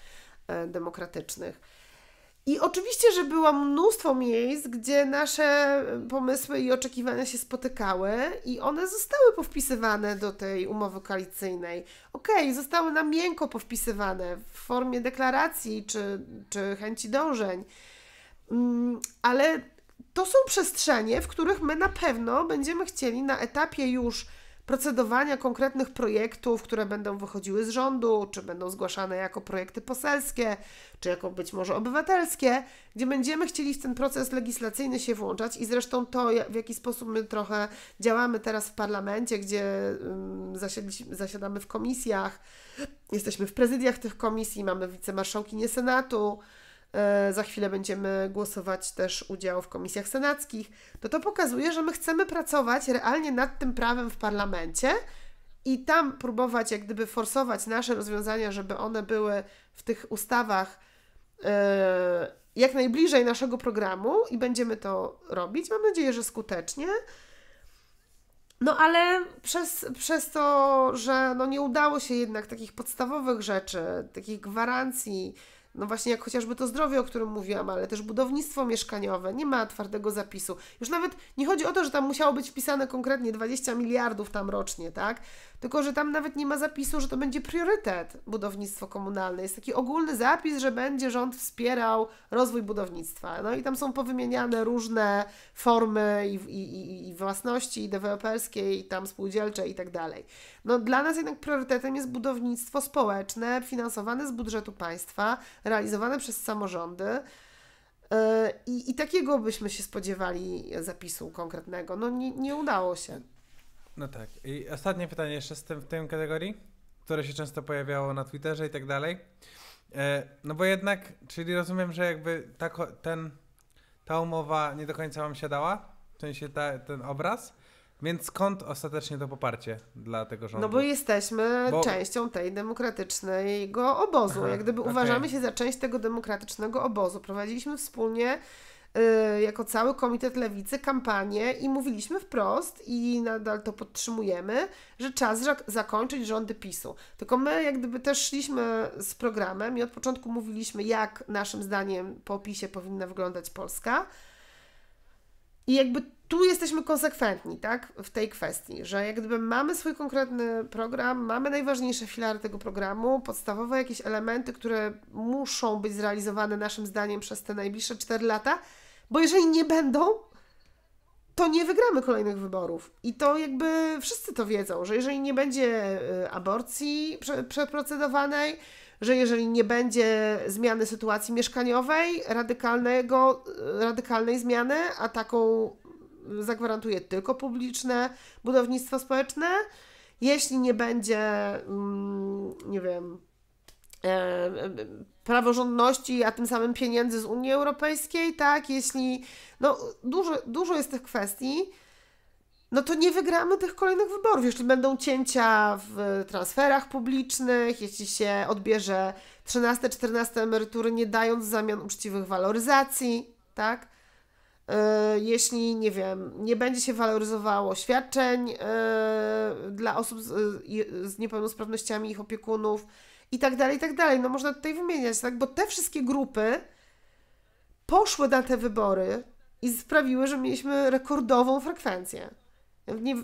e, demokratycznych. I oczywiście, że było mnóstwo miejsc, gdzie nasze pomysły i oczekiwania się spotykały, i one zostały powpisywane do tej umowy koalicyjnej. Okej, okay, zostały na miękko powpisywane w formie deklaracji czy, czy chęci dążeń, mm, ale to są przestrzenie, w których my na pewno będziemy chcieli na etapie już procedowania konkretnych projektów, które będą wychodziły z rządu, czy będą zgłaszane jako projekty poselskie, czy jako być może obywatelskie, gdzie będziemy chcieli w ten proces legislacyjny się włączać i zresztą to, w jaki sposób my trochę działamy teraz w parlamencie, gdzie zasiadamy w komisjach, jesteśmy w prezydiach tych komisji, mamy wicemarszałkinie Senatu, E, za chwilę będziemy głosować też udział w komisjach senackich, to no to pokazuje, że my chcemy pracować realnie nad tym prawem w parlamencie i tam próbować jak gdyby forsować nasze rozwiązania, żeby one były w tych ustawach e, jak najbliżej naszego programu i będziemy to robić. Mam nadzieję, że skutecznie. No ale przez, przez to, że no nie udało się jednak takich podstawowych rzeczy, takich gwarancji, no właśnie, jak chociażby to zdrowie, o którym mówiłam, ale też budownictwo mieszkaniowe, nie ma twardego zapisu. Już nawet nie chodzi o to, że tam musiało być wpisane konkretnie 20 miliardów tam rocznie, tak? Tylko, że tam nawet nie ma zapisu, że to będzie priorytet budownictwo komunalne. Jest taki ogólny zapis, że będzie rząd wspierał rozwój budownictwa. No i tam są powymieniane tak. różne formy i, i, i własności, i i tam spółdzielcze i tak dalej. No dla nas jednak priorytetem jest budownictwo społeczne, finansowane z budżetu państwa, realizowane przez samorządy. E, I, I, takiego byśmy się spodziewali zapisu konkretnego. No nie, nie udało się. No tak. I ostatnie pytanie jeszcze z tym, w tym kategorii, które się często pojawiało na Twitterze i tak dalej. E, no bo jednak, czyli rozumiem, że jakby ta, ten, ta umowa nie do końca wam siadała, w sensie ta, ten obraz, więc skąd ostatecznie to poparcie dla tego rządu? No bo jesteśmy bo... częścią tej demokratycznego obozu. Aha, Jak gdyby okay. uważamy się za część tego demokratycznego obozu. Prowadziliśmy wspólnie Y, jako cały Komitet Lewicy kampanię i mówiliśmy wprost i nadal to podtrzymujemy, że czas zakończyć rządy PiSu. Tylko my jak gdyby też szliśmy z programem i od początku mówiliśmy, jak naszym zdaniem po PiSie powinna wyglądać Polska. I jakby tu jesteśmy konsekwentni, tak, w tej kwestii, że jak gdyby mamy swój konkretny program, mamy najważniejsze filary tego programu, podstawowe jakieś elementy, które muszą być zrealizowane naszym zdaniem przez te najbliższe 4 lata, bo jeżeli nie będą, to nie wygramy kolejnych wyborów. I to jakby wszyscy to wiedzą, że jeżeli nie będzie y, aborcji przeprocedowanej, że jeżeli nie będzie zmiany sytuacji mieszkaniowej, radykalnego, y, radykalnej zmiany, a taką y, zagwarantuje tylko publiczne budownictwo społeczne, jeśli nie będzie, mm, nie wiem, e, e, praworządności, a tym samym pieniędzy z Unii Europejskiej, tak? Jeśli no, dużo, dużo jest tych kwestii, no to nie wygramy tych kolejnych wyborów. Jeśli będą cięcia w transferach publicznych, jeśli się odbierze 13-14 emerytury, nie dając w zamian uczciwych waloryzacji, tak? E, jeśli, nie wiem, nie będzie się waloryzowało świadczeń e, dla osób z, z niepełnosprawnościami, ich opiekunów, i tak dalej, i tak dalej. No można tutaj wymieniać, tak? Bo te wszystkie grupy poszły na te wybory i sprawiły, że mieliśmy rekordową frekwencję. Nie,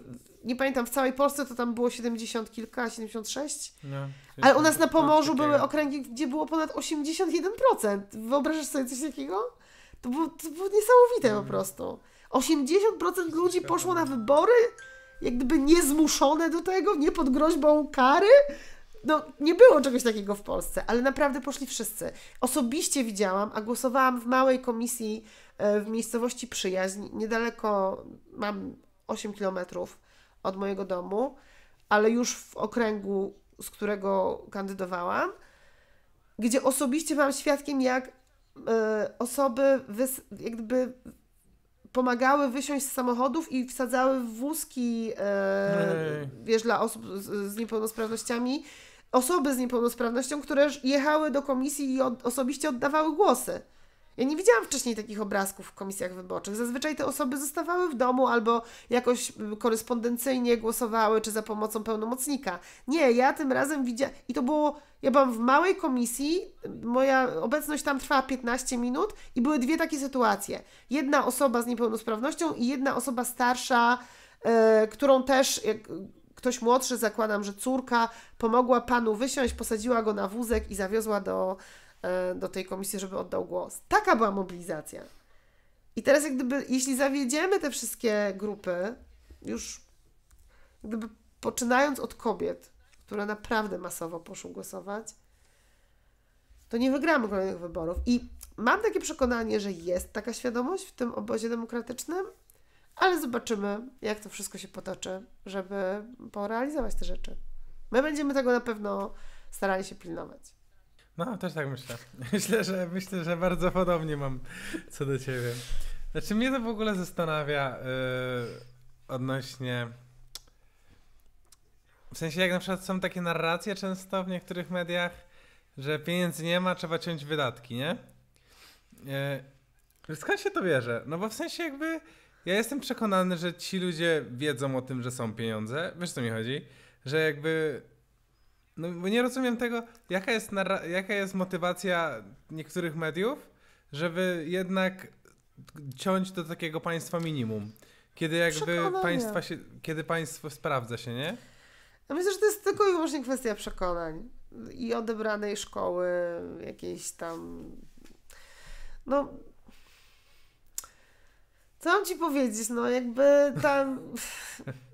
nie pamiętam, w całej Polsce to tam było 70 kilka, 76. No, Ale u nas na Pomorzu były okręgi, gdzie było ponad 81%. Wyobrażasz sobie coś takiego? To było, to było niesamowite po mhm. prostu. 80% ludzi poszło na no. wybory, jak gdyby niezmuszone do tego, nie pod groźbą kary, no, nie było czegoś takiego w Polsce, ale naprawdę poszli wszyscy. Osobiście widziałam, a głosowałam w małej komisji e, w miejscowości Przyjaźń, niedaleko, mam 8 kilometrów od mojego domu, ale już w okręgu, z którego kandydowałam, gdzie osobiście byłam świadkiem, jak e, osoby jakby pomagały wysiąść z samochodów i wsadzały w wózki, e, wiesz, dla osób z, z niepełnosprawnościami osoby z niepełnosprawnością, które jechały do komisji i od, osobiście oddawały głosy. Ja nie widziałam wcześniej takich obrazków w komisjach wyborczych. Zazwyczaj te osoby zostawały w domu albo jakoś mm, korespondencyjnie głosowały, czy za pomocą pełnomocnika. Nie, ja tym razem widziałam. I to było. Ja byłam w małej komisji, moja obecność tam trwała 15 minut i były dwie takie sytuacje. Jedna osoba z niepełnosprawnością i jedna osoba starsza, yy, którą też. Yy, ktoś młodszy, zakładam, że córka pomogła panu wysiąść, posadziła go na wózek i zawiozła do, e, do tej komisji, żeby oddał głos. Taka była mobilizacja. I teraz, jak gdyby, jeśli zawiedziemy te wszystkie grupy, już gdyby poczynając od kobiet, które naprawdę masowo poszły głosować, to nie wygramy kolejnych wyborów. I mam takie przekonanie, że jest taka świadomość w tym obozie demokratycznym, ale zobaczymy, jak to wszystko się potoczy, żeby porealizować te rzeczy. My będziemy tego na pewno starali się pilnować. No, też tak myślę. (laughs) Myślę, że myślę, że bardzo podobnie mam co do ciebie. Znaczy mnie to w ogóle zastanawia yy, odnośnie w sensie jak na przykład są takie narracje często w niektórych mediach, że pieniędzy nie ma, trzeba ciąć wydatki, nie? Yy, skąd się to bierze? No bo w sensie jakby ja jestem przekonany, że ci ludzie wiedzą o tym, że są pieniądze. Wiesz, co mi chodzi? Że jakby... No bo nie rozumiem tego, jaka jest, jaka jest motywacja niektórych mediów, żeby jednak ciąć do takiego państwa minimum. Kiedy jakby państwa się, kiedy państwo sprawdza się, nie? Ja myślę, że to jest tylko i wyłącznie kwestia przekonań i odebranej szkoły, jakiejś tam. No, co mam ci powiedzieć, no jakby tam...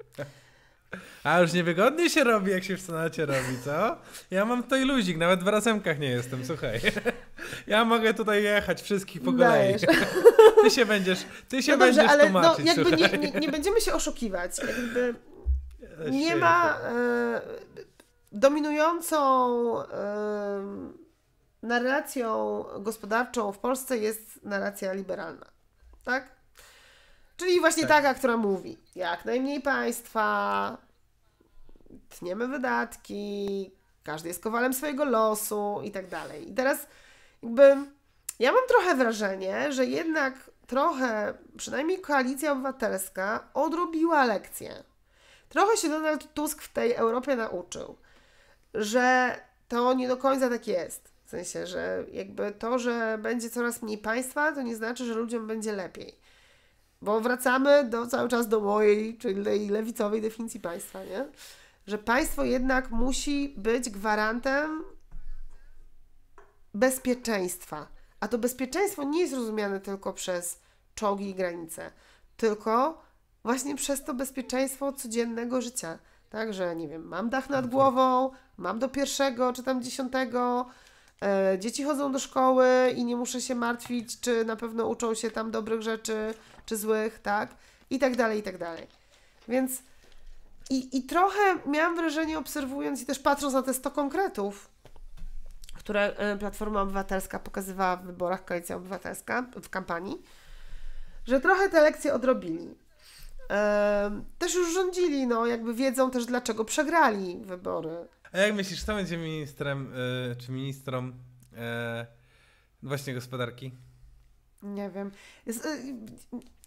(laughs) A już niewygodnie się robi, jak się w Senacie robi, co? Ja mam tutaj luzik, nawet w razemkach nie jestem, słuchaj. (laughs) Ja mogę tutaj jechać wszystkich po kolei. Dajesz. (laughs) Ty się będziesz, ty się no dobrze, będziesz ale no, tłumaczyć, no, jakby nie, nie, nie, będziemy się oszukiwać. Jakby nie ma e, dominującą e, narracją gospodarczą w Polsce jest narracja liberalna, tak? Czyli właśnie tak. taka, która mówi, jak najmniej państwa, tniemy wydatki, każdy jest kowalem swojego losu i tak dalej. I teraz jakby ja mam trochę wrażenie, że jednak trochę, przynajmniej koalicja obywatelska odrobiła lekcję. Trochę się Donald Tusk w tej Europie nauczył, że to nie do końca tak jest. W sensie, że jakby to, że będzie coraz mniej państwa, to nie znaczy, że ludziom będzie lepiej. Bo wracamy do, cały czas do mojej, czyli lewicowej definicji państwa, nie? Że państwo jednak musi być gwarantem bezpieczeństwa. A to bezpieczeństwo nie jest rozumiane tylko przez czołgi i granice, tylko właśnie przez to bezpieczeństwo codziennego życia. Także, nie wiem, mam dach nad mhm. głową, mam do pierwszego czy tam dziesiątego, e, dzieci chodzą do szkoły i nie muszę się martwić, czy na pewno uczą się tam dobrych rzeczy, czy złych, tak? I tak dalej, i tak dalej. Więc i, i trochę miałam wrażenie, obserwując i też patrząc na te 100 konkretów, które y, Platforma Obywatelska pokazywała w wyborach, Koalicja Obywatelska w kampanii, że trochę te lekcje odrobili. Też już rządzili, no jakby wiedzą też dlaczego przegrali wybory. A jak myślisz, kto będzie ministrem y, czy ministrom e, właśnie gospodarki? Nie wiem. Jest, y,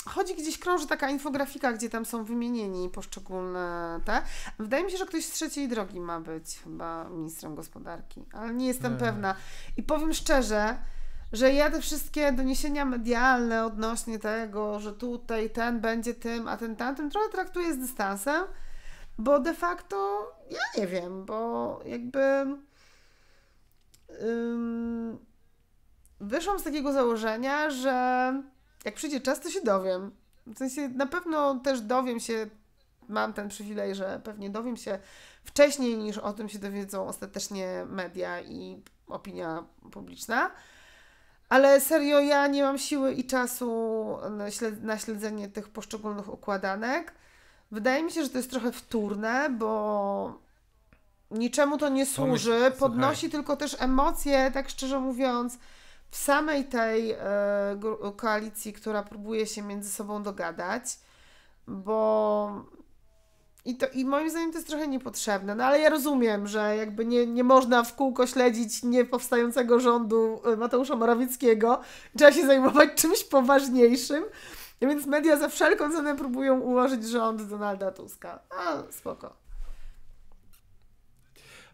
chodzi gdzieś, krąży taka infografika, gdzie tam są wymienieni poszczególne te. Wydaje mi się, że ktoś z trzeciej drogi ma być chyba ministrem gospodarki, ale nie jestem e. pewna. I powiem szczerze, że ja te wszystkie doniesienia medialne odnośnie tego, że tutaj ten będzie tym, a ten tamtym, trochę traktuję z dystansem, bo de facto ja nie wiem, bo jakby. Ym, wyszłam z takiego założenia, że jak przyjdzie czas, to się dowiem. W sensie na pewno też dowiem się, mam ten przywilej, że pewnie dowiem się wcześniej niż o tym się dowiedzą ostatecznie media i opinia publiczna. Ale serio, ja nie mam siły i czasu na śledzenie tych poszczególnych układanek. Wydaje mi się, że to jest trochę wtórne, bo niczemu to nie służy. Podnosi tylko też emocje, tak szczerze mówiąc w samej tej e, koalicji, która próbuje się między sobą dogadać, bo i, to, I moim zdaniem to jest trochę niepotrzebne, no ale ja rozumiem, że jakby nie, nie można w kółko śledzić niepowstającego rządu e, Mateusza Morawieckiego, trzeba się zajmować czymś poważniejszym, więc media za wszelką cenę próbują ułożyć rząd Donalda Tuska. A, spoko.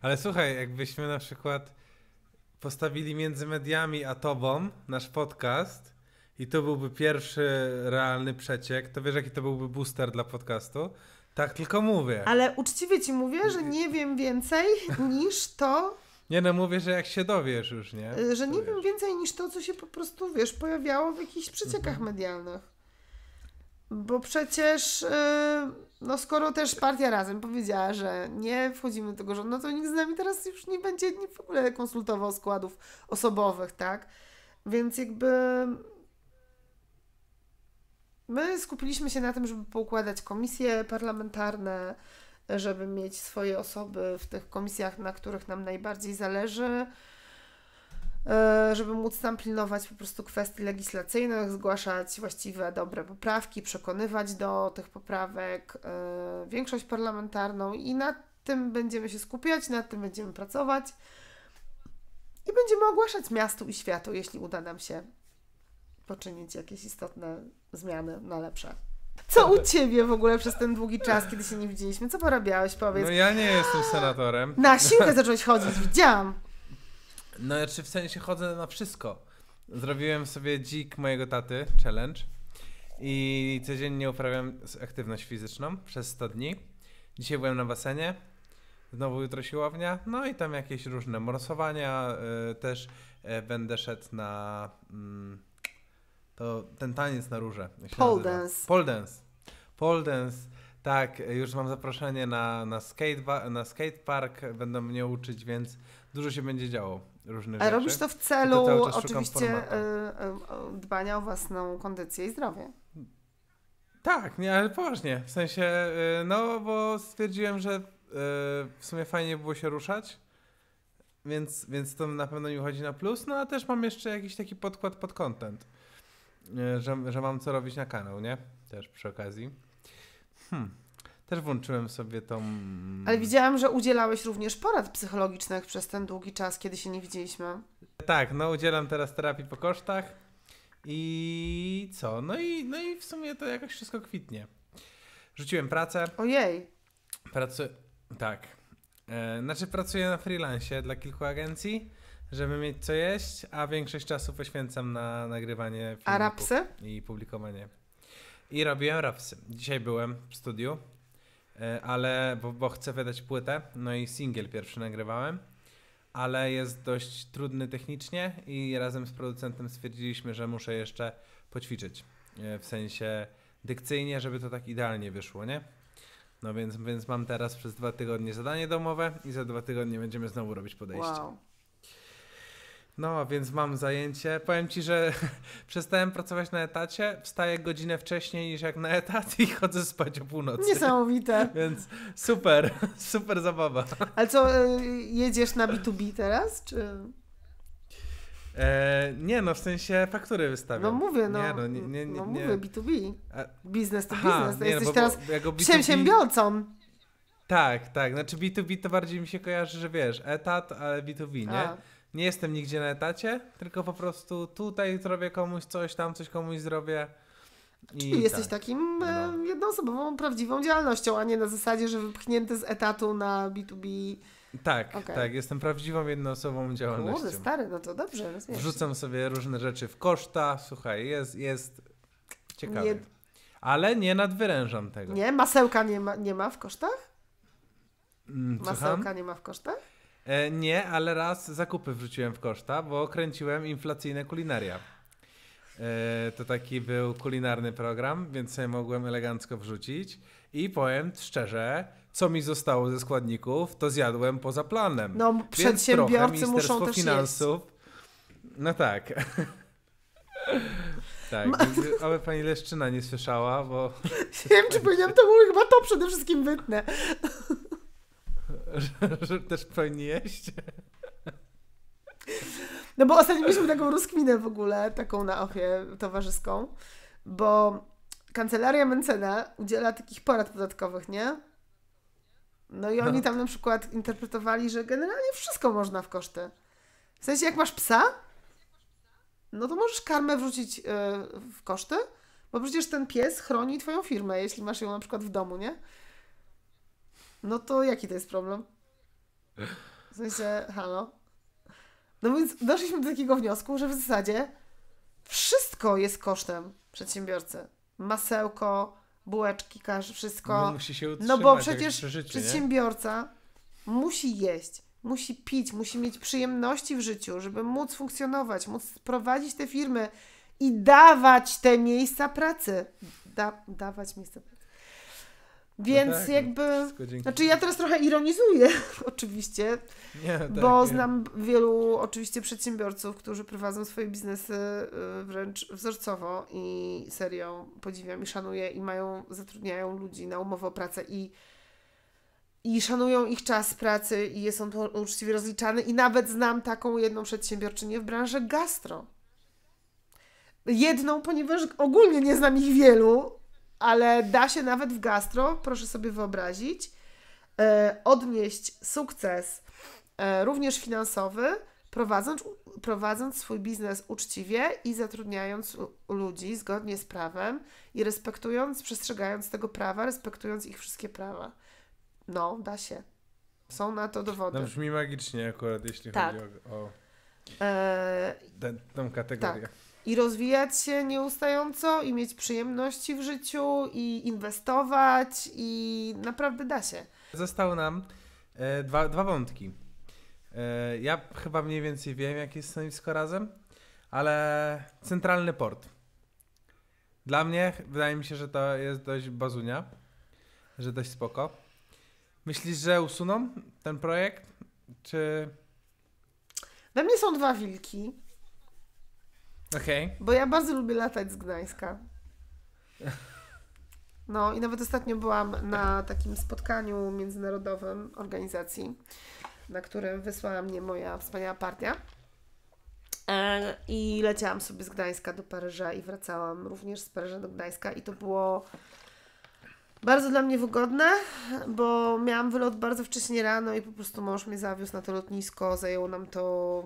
Ale słuchaj, jakbyśmy na przykład postawili między mediami a tobą nasz podcast i to byłby pierwszy realny przeciek, to wiesz jaki to byłby booster dla podcastu? Tak tylko mówię. Ale uczciwie ci mówię, że nie wiem więcej (laughs) niż to... Nie no, mówię, że jak się dowiesz już, nie? Że nie wiem więcej niż to, co się po prostu, wiesz, pojawiało w jakichś przeciekach mhm. medialnych. Bo przecież, y, no skoro też partia razem powiedziała, że nie wchodzimy do tego rządu, no to nikt z nami teraz już nie będzie nie w ogóle konsultował składów osobowych, tak? Więc jakby my skupiliśmy się na tym, żeby poukładać komisje parlamentarne, żeby mieć swoje osoby w tych komisjach, na których nam najbardziej zależy. E, żeby móc tam pilnować po prostu kwestii legislacyjnych, zgłaszać właściwe, dobre poprawki, przekonywać do tych poprawek e, większość parlamentarną i na tym będziemy się skupiać, nad tym będziemy pracować i będziemy ogłaszać miastu i światu, jeśli uda nam się poczynić jakieś istotne zmiany na lepsze. Co u ciebie w ogóle przez ten długi czas, kiedy się nie widzieliśmy? Co porabiałeś? Powiedz. No ja nie jestem senatorem. Na siłkę zacząłeś chodzić, widziałam. No, czy znaczy, w sensie chodzę na wszystko. Zrobiłem sobie dzik mojego taty, challenge. I codziennie uprawiam aktywność fizyczną przez 100 dni. Dzisiaj byłem na basenie, znowu jutro siłownia, no i tam jakieś różne morsowania. Y, też e, będę szedł na mm, to, ten taniec na róże. Pole dance. Pole dance. Pole dance. Tak, już mam zaproszenie na, na, skate, na skatepark, będą mnie uczyć, więc dużo się będzie działo różne rzeczy. Robisz to w celu to oczywiście e, e, dbania o własną kondycję i zdrowie. Tak, nie, ale poważnie. W sensie, e, no bo stwierdziłem, że w sumie fajnie było się ruszać, więc, więc to na pewno mi chodzi na plus. No a też mam jeszcze jakiś taki podkład pod content, że, że mam co robić na kanał, nie? Też przy okazji. Hmm, też włączyłem sobie tą. Ale widziałam, że udzielałeś również porad psychologicznych przez ten długi czas, kiedy się nie widzieliśmy. Tak, no udzielam teraz terapii po kosztach. I co? No i, no i w sumie to jakoś wszystko kwitnie. Rzuciłem pracę. Ojej. Pracuję. Tak. E, znaczy, pracuję na freelancie dla kilku agencji, żeby mieć co jeść, a większość czasu poświęcam na nagrywanie filmów. A rapsy? I publikowanie. I robiłem rapsy. Dzisiaj byłem w studiu. E, ale bo, bo chcę wydać płytę, no i single pierwszy nagrywałem, ale jest dość trudny technicznie i razem z producentem stwierdziliśmy, że muszę jeszcze poćwiczyć, e, w sensie dykcyjnie, żeby to tak idealnie wyszło, nie? No więc, więc mam teraz przez dwa tygodnie zadanie domowe i za dwa tygodnie będziemy znowu robić podejście. Wow. No, więc mam zajęcie. Powiem ci, że (laughs) przestałem pracować na etacie, wstaję godzinę wcześniej niż jak na etat i chodzę spać o północy. Niesamowite. (laughs) Więc super, (laughs) super zabawa. Ale co, e, jedziesz na B2B teraz, czy... E, nie, no w sensie faktury wystawiam. No mówię, no. Nie, no, nie, nie, no nie, no mówię B2B. Biznes to biznes. jesteś no, bo, teraz B2B... przedsiębiorcą. Tak, tak. Znaczy B2B to bardziej mi się kojarzy, że wiesz, etat, ale B2B, nie? A nie jestem nigdzie na etacie, tylko po prostu tutaj zrobię komuś coś, tam coś komuś zrobię. I, jesteś tak. takim no. E, jednoosobową, prawdziwą działalnością, a nie na zasadzie, że wypchnięty z etatu na B2B. Tak, okay. tak, jestem prawdziwą jednoosobową działalnością. Młody, stary, no to dobrze, Wrzucam sobie różne rzeczy w koszta, słuchaj, jest, jest ciekawie. Nie... Ale nie nadwyrężam tego. Nie? Masełka nie ma, nie ma w kosztach? Mm, masełka Słucham? nie ma w kosztach? E, nie, ale raz zakupy wrzuciłem w koszta, bo kręciłem inflacyjne kulinaria. E, to taki był kulinarny program, więc sobie mogłem elegancko wrzucić. I powiem szczerze, co mi zostało ze składników, to zjadłem poza planem. No, więc przedsiębiorcy muszą też finansów. Jeść. No tak. (laughs) tak, Ma... aby pani Leszczyna nie słyszała, bo... (laughs) Nie wiem, czy powinienem to mówić, chyba to przede wszystkim wytnę że, też powinni jeść. No bo ostatnio mieliśmy taką rozkminę w ogóle, taką na ochie towarzyską, bo kancelaria Mencena udziela takich porad podatkowych, nie? No i oni no. tam na przykład interpretowali, że generalnie wszystko można w koszty. W sensie, jak masz psa, no to możesz karmę wrzucić yy, w koszty, bo przecież ten pies chroni twoją firmę, jeśli masz ją na przykład w domu, nie? No to jaki to jest problem? W sensie, halo? No więc doszliśmy do takiego wniosku, że w zasadzie wszystko jest kosztem przedsiębiorcy. Masełko, bułeczki, wszystko. No, musi się utrzymać, no bo przecież przedsiębiorca nie? musi jeść, musi pić, musi mieć przyjemności w życiu, żeby móc funkcjonować, móc prowadzić te firmy i dawać te miejsca pracy. Da, dawać miejsca pracy. Więc no tak, no, jakby. Znaczy, ja teraz trochę ironizuję, (laughs) oczywiście, nie, no tak, bo nie. znam wielu oczywiście przedsiębiorców, którzy prowadzą swoje biznesy y, wręcz wzorcowo i serio podziwiam i szanuję i mają, zatrudniają ludzi na umowę o pracę i, i szanują ich czas pracy i jest on uczciwie rozliczany. I nawet znam taką jedną przedsiębiorczynię w branży gastro. Jedną, ponieważ ogólnie nie znam ich wielu, ale da się nawet w gastro, proszę sobie wyobrazić, e, odnieść sukces e, również finansowy, prowadząc, prowadząc swój biznes uczciwie i zatrudniając ludzi zgodnie z prawem i respektując, przestrzegając tego prawa, respektując ich wszystkie prawa. No, da się. Są na to dowody. No brzmi magicznie akurat, jeśli tak. chodzi o, o e, tę, tę kategorię. Tak i rozwijać się nieustająco i mieć przyjemności w życiu i inwestować i naprawdę da się. Został nam e, dwa, dwa wątki. E, ja chyba mniej więcej wiem, jakie jest stanowisko razem, ale centralny port. Dla mnie wydaje mi się, że to jest dość bazunia, że dość spoko. Myślisz, że usuną ten projekt? Czy. We mnie są dwa wilki. Okej. Okay. Bo ja bardzo lubię latać z Gdańska. No i nawet ostatnio byłam na takim spotkaniu międzynarodowym organizacji, na którym wysłała mnie moja wspaniała partia. E, I leciałam sobie z Gdańska do Paryża i wracałam również z Paryża do Gdańska i to było bardzo dla mnie wygodne, bo miałam wylot bardzo wcześnie rano i po prostu mąż mnie zawiózł na to lotnisko, zajęło nam to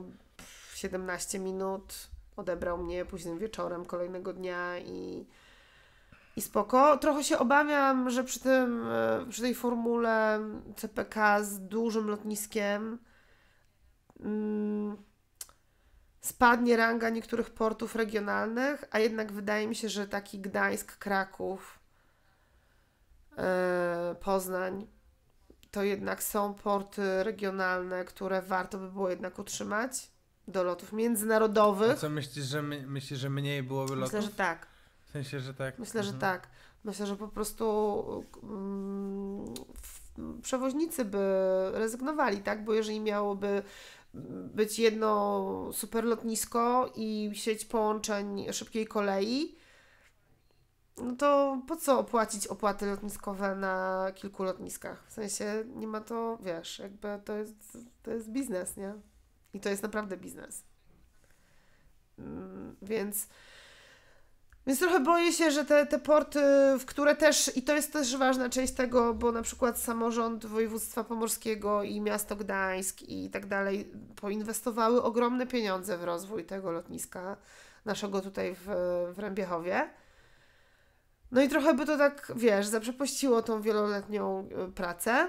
17 minut odebrał mnie późnym wieczorem kolejnego dnia i, i spoko. Trochę się obawiam, że przy, tym, e, przy tej formule CPK z dużym lotniskiem mm, spadnie ranga niektórych portów regionalnych, a jednak wydaje mi się, że taki Gdańsk, Kraków, yy, Poznań to jednak są porty regionalne, które warto by było jednak utrzymać do lotów międzynarodowych. A co myślisz, że, my, myślisz, że mniej byłoby lotów? Myślę, że tak. W sensie, że tak. Myślę, mhm. że tak. Myślę, że po prostu mm, przewoźnicy by rezygnowali, tak? Bo jeżeli miałoby być jedno super lotnisko i sieć połączeń szybkiej kolei, no to po co opłacić opłaty lotniskowe na kilku lotniskach? W sensie nie ma to, wiesz, jakby to jest, to jest biznes, nie? I to jest naprawdę biznes. Mm, więc. Więc trochę boję się, że te, te porty, w które też, i to jest też ważna część tego, bo na przykład samorząd województwa pomorskiego i miasto Gdańsk i tak dalej poinwestowały ogromne pieniądze w rozwój tego lotniska naszego tutaj w, w Rębiechowie. No i trochę by to tak, wiesz, zaprzepościło tą wieloletnią e, pracę.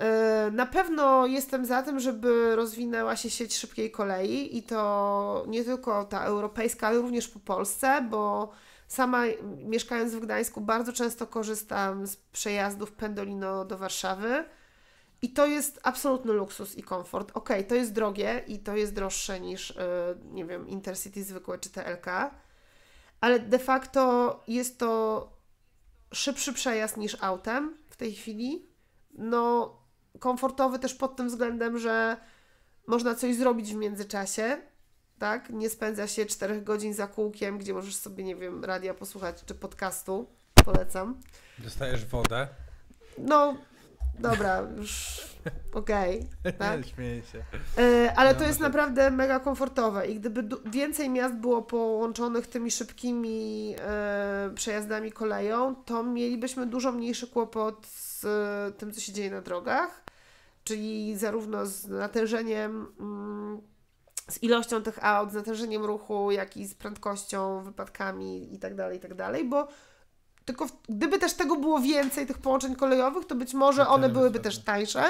E, na pewno jestem za tym, żeby rozwinęła się sieć szybkiej kolei i to nie tylko ta europejska, ale również po Polsce, bo sama mieszkając w Gdańsku bardzo często korzystam z przejazdów Pendolino do Warszawy i to jest absolutny luksus i komfort. Okej, okay, to jest drogie i to jest droższe niż, e, nie wiem, Intercity zwykłe czy TLK, ale de facto jest to szybszy przejazd niż autem w tej chwili. No, komfortowy też pod tym względem, że można coś zrobić w międzyczasie, tak? Nie spędza się 4 godzin za kółkiem, gdzie możesz sobie, nie wiem, radia posłuchać czy podcastu. Polecam. Dostajesz wodę. No, dobra, już (laughs) okej. Okay, tak? Śmieję się. E, ale to jest naprawdę mega komfortowe i gdyby więcej miast było połączonych tymi szybkimi e, przejazdami koleją, to mielibyśmy dużo mniejszy kłopot z e, tym, co się dzieje na drogach, czyli zarówno z natężeniem, mm, z ilością tych aut, z natężeniem ruchu, jak i z prędkością, wypadkami itd., tak itd., tak bo tylko gdyby też tego było więcej, tych połączeń kolejowych, to być może one byłyby też tańsze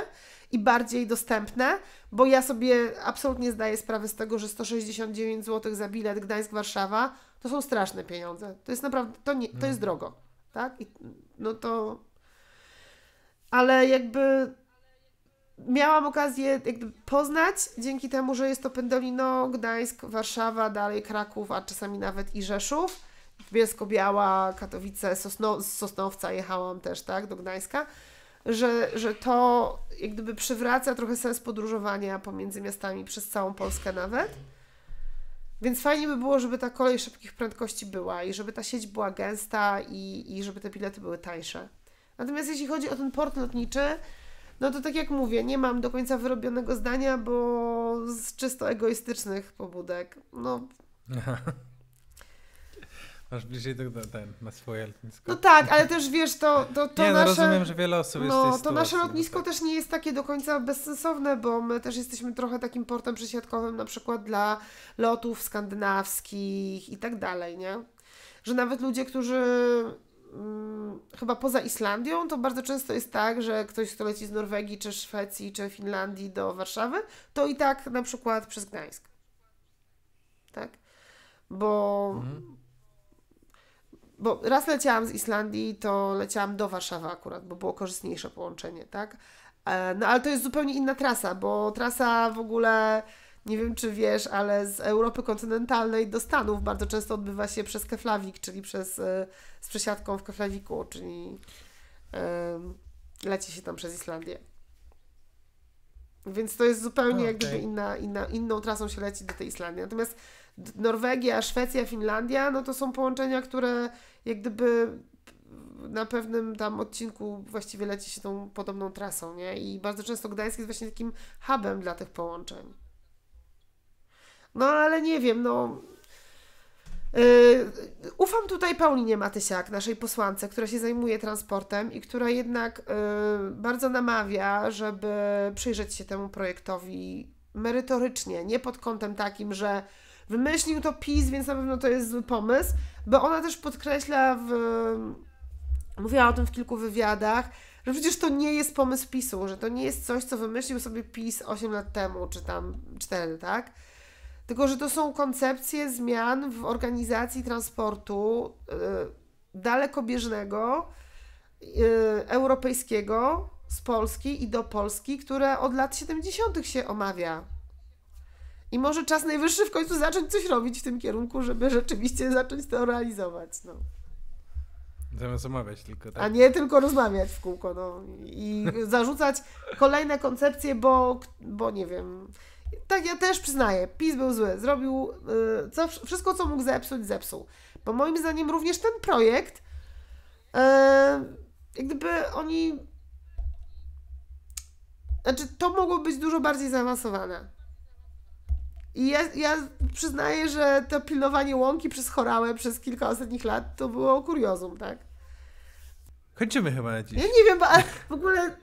i bardziej dostępne, bo ja sobie absolutnie zdaję sprawę z tego, że 169 zł za bilet Gdańsk-Warszawa to są straszne pieniądze. To jest naprawdę, to, nie, to jest mhm. drogo, tak? I, no to... Ale jakby miałam okazję jakby poznać dzięki temu, że jest to Pendolino, Gdańsk, Warszawa, dalej Kraków, a czasami nawet i Rzeszów Bielsko-Biała, Katowice, Sosno, z Sosnowca jechałam też, tak, do Gdańska, że, że to jak gdyby przywraca trochę sens podróżowania pomiędzy miastami przez całą Polskę nawet. Więc fajnie by było, żeby ta kolej szybkich prędkości była i żeby ta sieć była gęsta i, i żeby te bilety były tańsze. Natomiast jeśli chodzi o ten port lotniczy, no to tak jak mówię, nie mam do końca wyrobionego zdania, bo z czysto egoistycznych pobudek. No. (laughs) Masz bliżej do, do, ten, na swoje lotnisko. No tak, ale też wiesz, to, to, to nie, no nasze... rozumiem, że wiele osób jest No, to nasze no lotnisko tak. też nie jest takie do końca bezsensowne, bo my też jesteśmy trochę takim portem przesiadkowym na przykład dla lotów skandynawskich i tak dalej, nie? Że nawet ludzie, którzy Hmm, chyba poza Islandią, to bardzo często jest tak, że ktoś, kto leci z Norwegii, czy Szwecji, czy Finlandii do Warszawy, to i tak na przykład przez Gdańsk. Tak? Bo, mhm bo raz leciałam z Islandii, to leciałam do Warszawy akurat, bo było korzystniejsze połączenie, tak? E, no ale to jest zupełnie inna trasa, bo trasa w ogóle, nie wiem czy wiesz, ale z Europy kontynentalnej do Stanów bardzo często odbywa się przez Keflavik, czyli przez, e, z przesiadką w Keflaviku, czyli e, leci się tam przez Islandię. Więc to jest zupełnie okay. jak gdyby inna, inna, inną trasą się leci do tej Islandii. Natomiast Norwegia, Szwecja, Finlandia, no to są połączenia, które jak gdyby na pewnym tam odcinku właściwie leci się tą podobną trasą, nie? I bardzo często Gdańsk jest właśnie takim hubem dla tych połączeń. No ale nie wiem, no. Yy, ufam tutaj Paulinie Matysiak, naszej posłance, która się zajmuje transportem i która jednak yy, bardzo namawia, żeby przyjrzeć się temu projektowi merytorycznie, nie pod kątem takim, że Wymyślił to PiS, więc na pewno to jest zły pomysł, bo ona też podkreśla w... Mówiła o tym w kilku wywiadach, że przecież to nie jest pomysł PiSu, że to nie jest coś, co wymyślił sobie PiS 8 lat temu, czy tam 4, tak? Tylko, że to są koncepcje zmian w organizacji transportu yy, dalekobieżnego, yy, europejskiego, z Polski i do Polski, które od lat 70. się omawia. I może czas najwyższy w końcu zacząć coś robić w tym kierunku, żeby rzeczywiście zacząć to realizować. No. Zamiast omawiać tylko. Tak? A nie tylko rozmawiać w kółko no. i (laughs) zarzucać kolejne koncepcje, bo, bo nie wiem. Tak, ja też przyznaję, PiS był zły. Zrobił y, co, wszystko, co mógł zepsuć, zepsuł. Bo moim zdaniem również ten projekt, y, jak gdyby oni. Znaczy, to mogło być dużo bardziej zaawansowane. I ja, ja przyznaję, że to pilnowanie łąki przez chorałę przez kilka ostatnich lat to było kuriozum, tak? Kończymy chyba na dziś. Ja nie wiem, bo w ogóle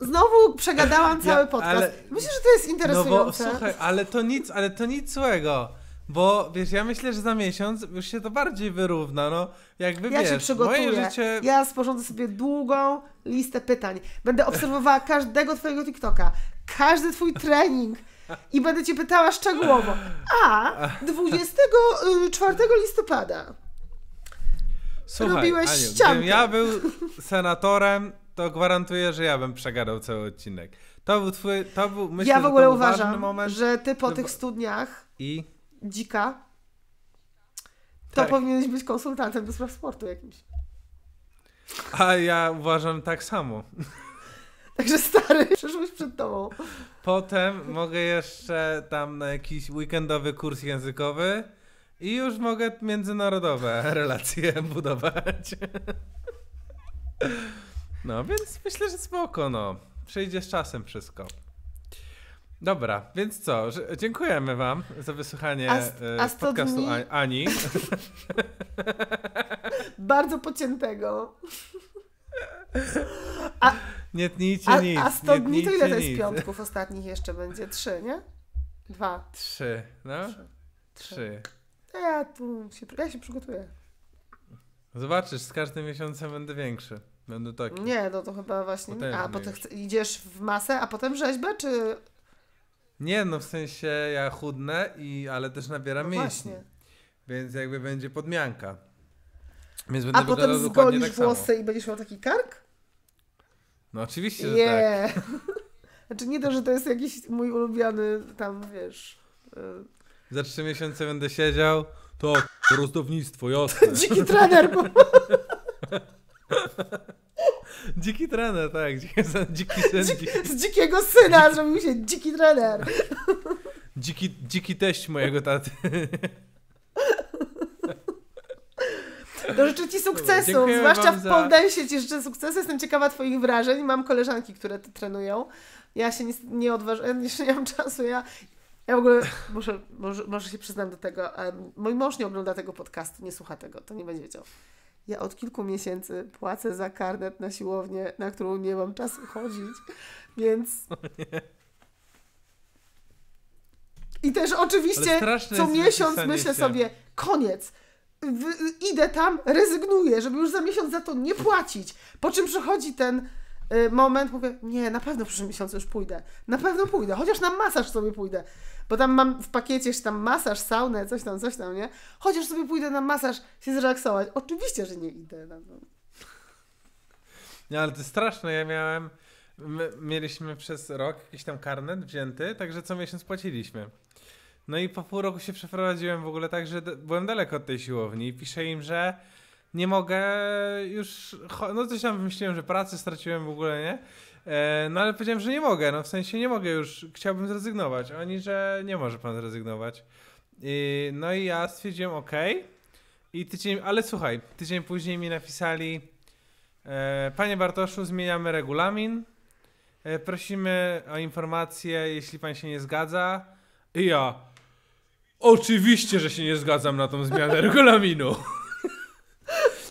Znowu przegadałam cały ja, podcast. Ale, Myślę, że to jest interesujące. No bo, słuchaj, ale to nic, ale to nic złego. Bo wiesz, ja myślę, że za miesiąc już się to bardziej wyrówna, no. Jakby, ja wiesz, się przygotuję. Moje życie... Ja sporządzę sobie długą listę pytań. Będę obserwowała każdego twojego TikToka, każdy twój trening. I będę cię pytała szczegółowo. A 24 y, listopada Słuchaj, robiłeś Aniu, ściankę. ja był senatorem, to gwarantuję, że ja bym przegadał cały odcinek. To był twój, to był, myślę, Ja w ogóle uważam, moment, że ty po no, tych studniach i dzika to tak. powinieneś być konsultantem do spraw sportu jakimś. A ja uważam tak samo. Także stary, (laughs) przyszłość przed tobą. Potem mogę jeszcze tam na jakiś weekendowy kurs językowy i już mogę międzynarodowe (laughs) relacje budować. No, więc myślę, że spoko, no. Przyjdzie z czasem wszystko. Dobra, więc co? Dziękujemy wam za wysłuchanie a, e, a podcastu dni... Ani. (laughs) Bardzo pociętego. A, nie tnijcie a, nic. A 100 dni to ile to jest piątków ostatnich jeszcze będzie? Trzy, nie? Dwa. Trzy, no. Trzy. Trzy. ja tu się, ja się przygotuję. Zobaczysz, z każdym miesiącem będę większy. Będę taki. Nie, no to chyba właśnie. a potem idziesz w masę, a potem rzeźbę, czy. Nie, no w sensie ja chudnę, i, ale też nabieram no mięśni. Więc jakby będzie podmianka. A potem tak zgolisz tak włosy i będziesz miał taki kark? No oczywiście, że yeah. tak. (laughs) Znaczy nie to, że to jest jakiś mój ulubiony tam, wiesz... Y... Za trzy miesiące będę siedział, to rozdownictwo, jasne. (laughs) Dziki trener! Bo... (laughs) Dziki trener, tak. Dziki, dziki syn, dziki. Z dzikiego syna zrobił się dziki trener. Dziki, dziki teść mojego taty. Do życzę Ci sukcesu, Dziękuję zwłaszcza w poldensie Ci życzę sukcesu. Jestem ciekawa Twoich wrażeń. Mam koleżanki, które trenują. Ja się nie, nie odważam, jeszcze nie mam czasu. Ja, ja w ogóle, muszę, może, może się przyznam do tego, mój mąż nie ogląda tego podcastu, nie słucha tego, to nie będzie wiedział. Ja od kilku miesięcy płacę za karnet na siłownię, na którą nie mam czasu chodzić, więc... (laughs) I też oczywiście co miesiąc myślę sobie, koniec, w, idę tam, rezygnuję, żeby już za miesiąc za to nie płacić. Po czym przychodzi ten y, moment, mówię, nie, na pewno w przyszłym miesiącu już pójdę. Na pewno pójdę, chociaż na masaż sobie pójdę. Bo tam mam w pakiecie, że tam masaż, saunę, coś tam, coś tam, nie? Chociaż sobie pójdę na masaż, się zrelaksować. Oczywiście, że nie idę. No. Nie, ale to straszne, ja miałem... My mieliśmy przez rok jakiś tam karnet wzięty, także co miesiąc płaciliśmy. No i po pół roku się przeprowadziłem w ogóle tak, że byłem daleko od tej siłowni i piszę im, że nie mogę już, no coś tam myślałem, że pracy straciłem w ogóle, nie? E, no ale powiedziałem, że nie mogę, no w sensie nie mogę już, chciałbym zrezygnować. Oni, że nie może pan zrezygnować. I, no i ja stwierdziłem, ok. I tydzień, ale słuchaj, tydzień później mi napisali, e, panie Bartoszu, zmieniamy regulamin, e, prosimy o informację, jeśli pan się nie zgadza. I ja, Oczywiście, że się nie zgadzam na tą zmianę regulaminu.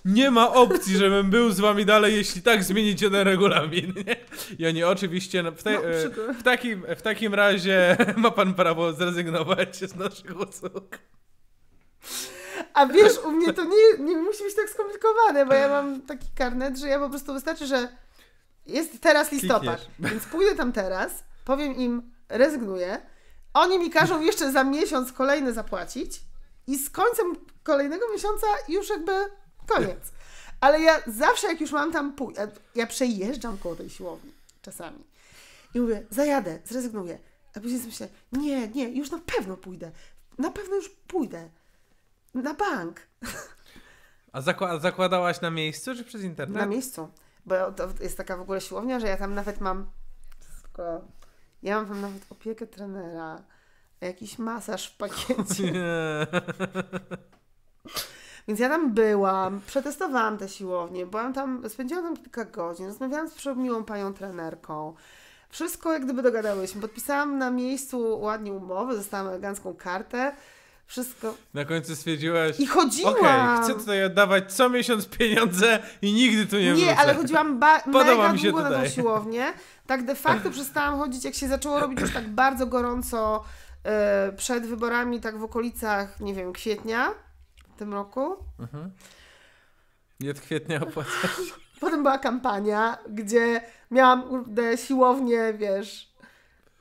Nie ma opcji, żebym był z wami dalej, jeśli tak zmienicie ten regulamin. Nie? I oni oczywiście no, w, te, no, e, w, takim, w takim razie (laughs) ma pan prawo zrezygnować z naszych usług. A wiesz, u mnie to nie, nie musi być tak skomplikowane, bo ja mam taki karnet, że ja po prostu wystarczy, że jest teraz listopad, Klikniesz. więc pójdę tam teraz, powiem im, rezygnuję, oni mi każą jeszcze za miesiąc kolejny zapłacić i z końcem kolejnego miesiąca już jakby koniec. Ale ja zawsze jak już mam tam pół, ja, ja przejeżdżam koło tej siłowni czasami i mówię, zajadę, zrezygnuję. A później sobie myślę, nie, nie, już na pewno pójdę. Na pewno już pójdę. Na bank. A zakładałaś na miejscu czy przez internet? Na miejscu. Bo to jest taka w ogóle siłownia, że ja tam nawet mam ja mam tam nawet opiekę trenera, jakiś masaż w pakiecie. Nie. (laughs) Więc ja tam byłam, przetestowałam te siłownie, byłam tam, spędziłam tam kilka godzin, rozmawiałam z przemiłą panią trenerką. Wszystko jak gdyby dogadałyśmy. Podpisałam na miejscu ładnie umowę, dostałam elegancką kartę. Wszystko. Na końcu stwierdziłaś. I chodziłam. Okay, chcę tutaj oddawać co miesiąc pieniądze i nigdy tu nie wrócę. Nie, ale chodziłam ba- (laughs) Podoba mega długo tutaj. na tą (laughs) siłownię. Tak de facto przestałam chodzić, jak się zaczęło robić już tak bardzo gorąco e, przed wyborami, tak w okolicach, nie wiem, kwietnia w tym roku. Mhm. Nie od kwietnia opłacasz. (laughs) Potem była kampania, gdzie miałam kurde, siłownię, wiesz,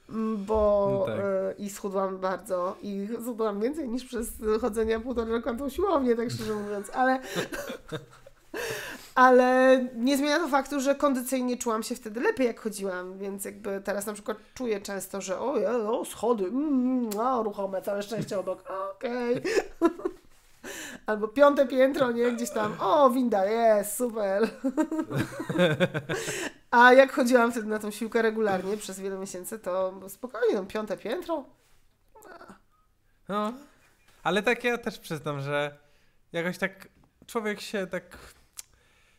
Mm, bo no tak. E, i schudłam bardzo i schudłam więcej niż przez chodzenie półtora roku na tą siłownię, tak szczerze (laughs) mówiąc, ale ale nie zmienia to faktu, że kondycyjnie czułam się wtedy lepiej, jak chodziłam, więc jakby teraz na przykład czuję często, że o, o schody, mm, mm, a, ruchome, całe szczęście obok, okej. Okay. (laughs) (laughs) Albo piąte piętro, nie? Gdzieś tam, o, winda, jest, super. (laughs) A jak chodziłam wtedy na tą siłkę regularnie przez wiele miesięcy, to spokojnie, no, piąte piętro. No, ale tak ja też przyznam, że jakoś tak człowiek się tak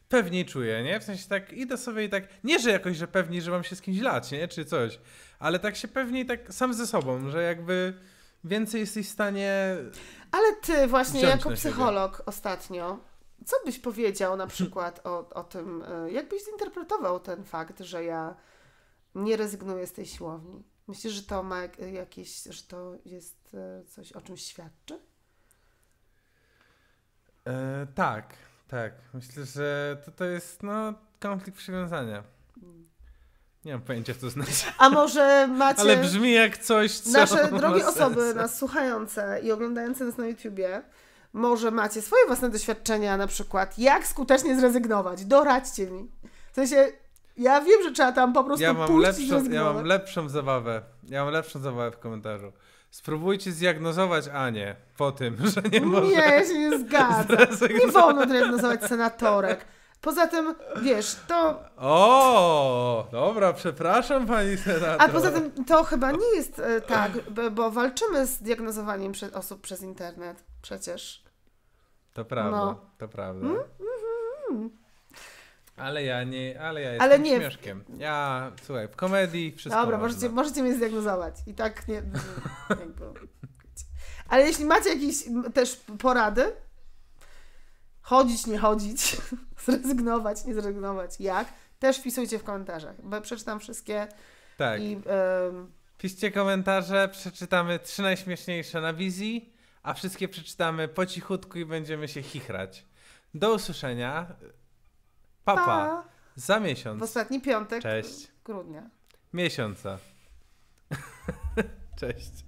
pewniej czuje nie? W sensie tak idę sobie i tak, nie że jakoś, że pewniej, że mam się z kimś lać, nie? Czy coś, ale tak się pewniej tak sam ze sobą, że jakby więcej jesteś w stanie. Ale ty właśnie jako psycholog siebie. ostatnio, co byś powiedział na przykład o, o tym, e, jak byś zinterpretował ten fakt, że ja nie rezygnuję z tej siłowni? Myślisz, że to ma jakieś, że to jest e, coś, o czym świadczy? E, tak, tak. Myślę, że to, to jest no, konflikt przywiązania nie mam pojęcia, co to znaczy. A może macie... Ale brzmi jak coś, co Nasze drogie osoby nas słuchające i oglądające nas na YouTubie, może macie swoje własne doświadczenia na przykład, jak skutecznie zrezygnować. Doradźcie mi. W sensie, ja wiem, że trzeba tam po prostu ja mam pójść lepszą, Ja mam lepszą zabawę. Ja mam lepszą zabawę w komentarzu. Spróbujcie zdiagnozować Anię po tym, (laughs) że nie może. Nie, ja się nie zgadzam. Nie wolno diagnozować senatorek. Poza tym, wiesz, to... O, dobra, przepraszam pani senator. A poza tym to chyba nie jest e, tak, bo walczymy z diagnozowaniem osób przez internet przecież. To prawda, no. to prawda. Mm, mhm. Ale ja nie, ale ja jestem ale nie. śmieszkiem. Ja, słuchaj, w komedii wszystko Dobra, możecie, możecie mnie zdiagnozować. I tak nie... Ale jeśli macie jakieś też porady, chodzić, nie chodzić, zrezygnować, nie zrezygnować, jak, też wpisujcie w komentarzach, bo przeczytam wszystkie. Tak. I, Piszcie komentarze, przeczytamy trzy najśmieszniejsze na wizji, a wszystkie przeczytamy po cichutku i będziemy się chichrać. Do usłyszenia. Papa. Pa. Za miesiąc. W ostatni piątek Cześć. grudnia. Miesiąca. (laughs) Cześć.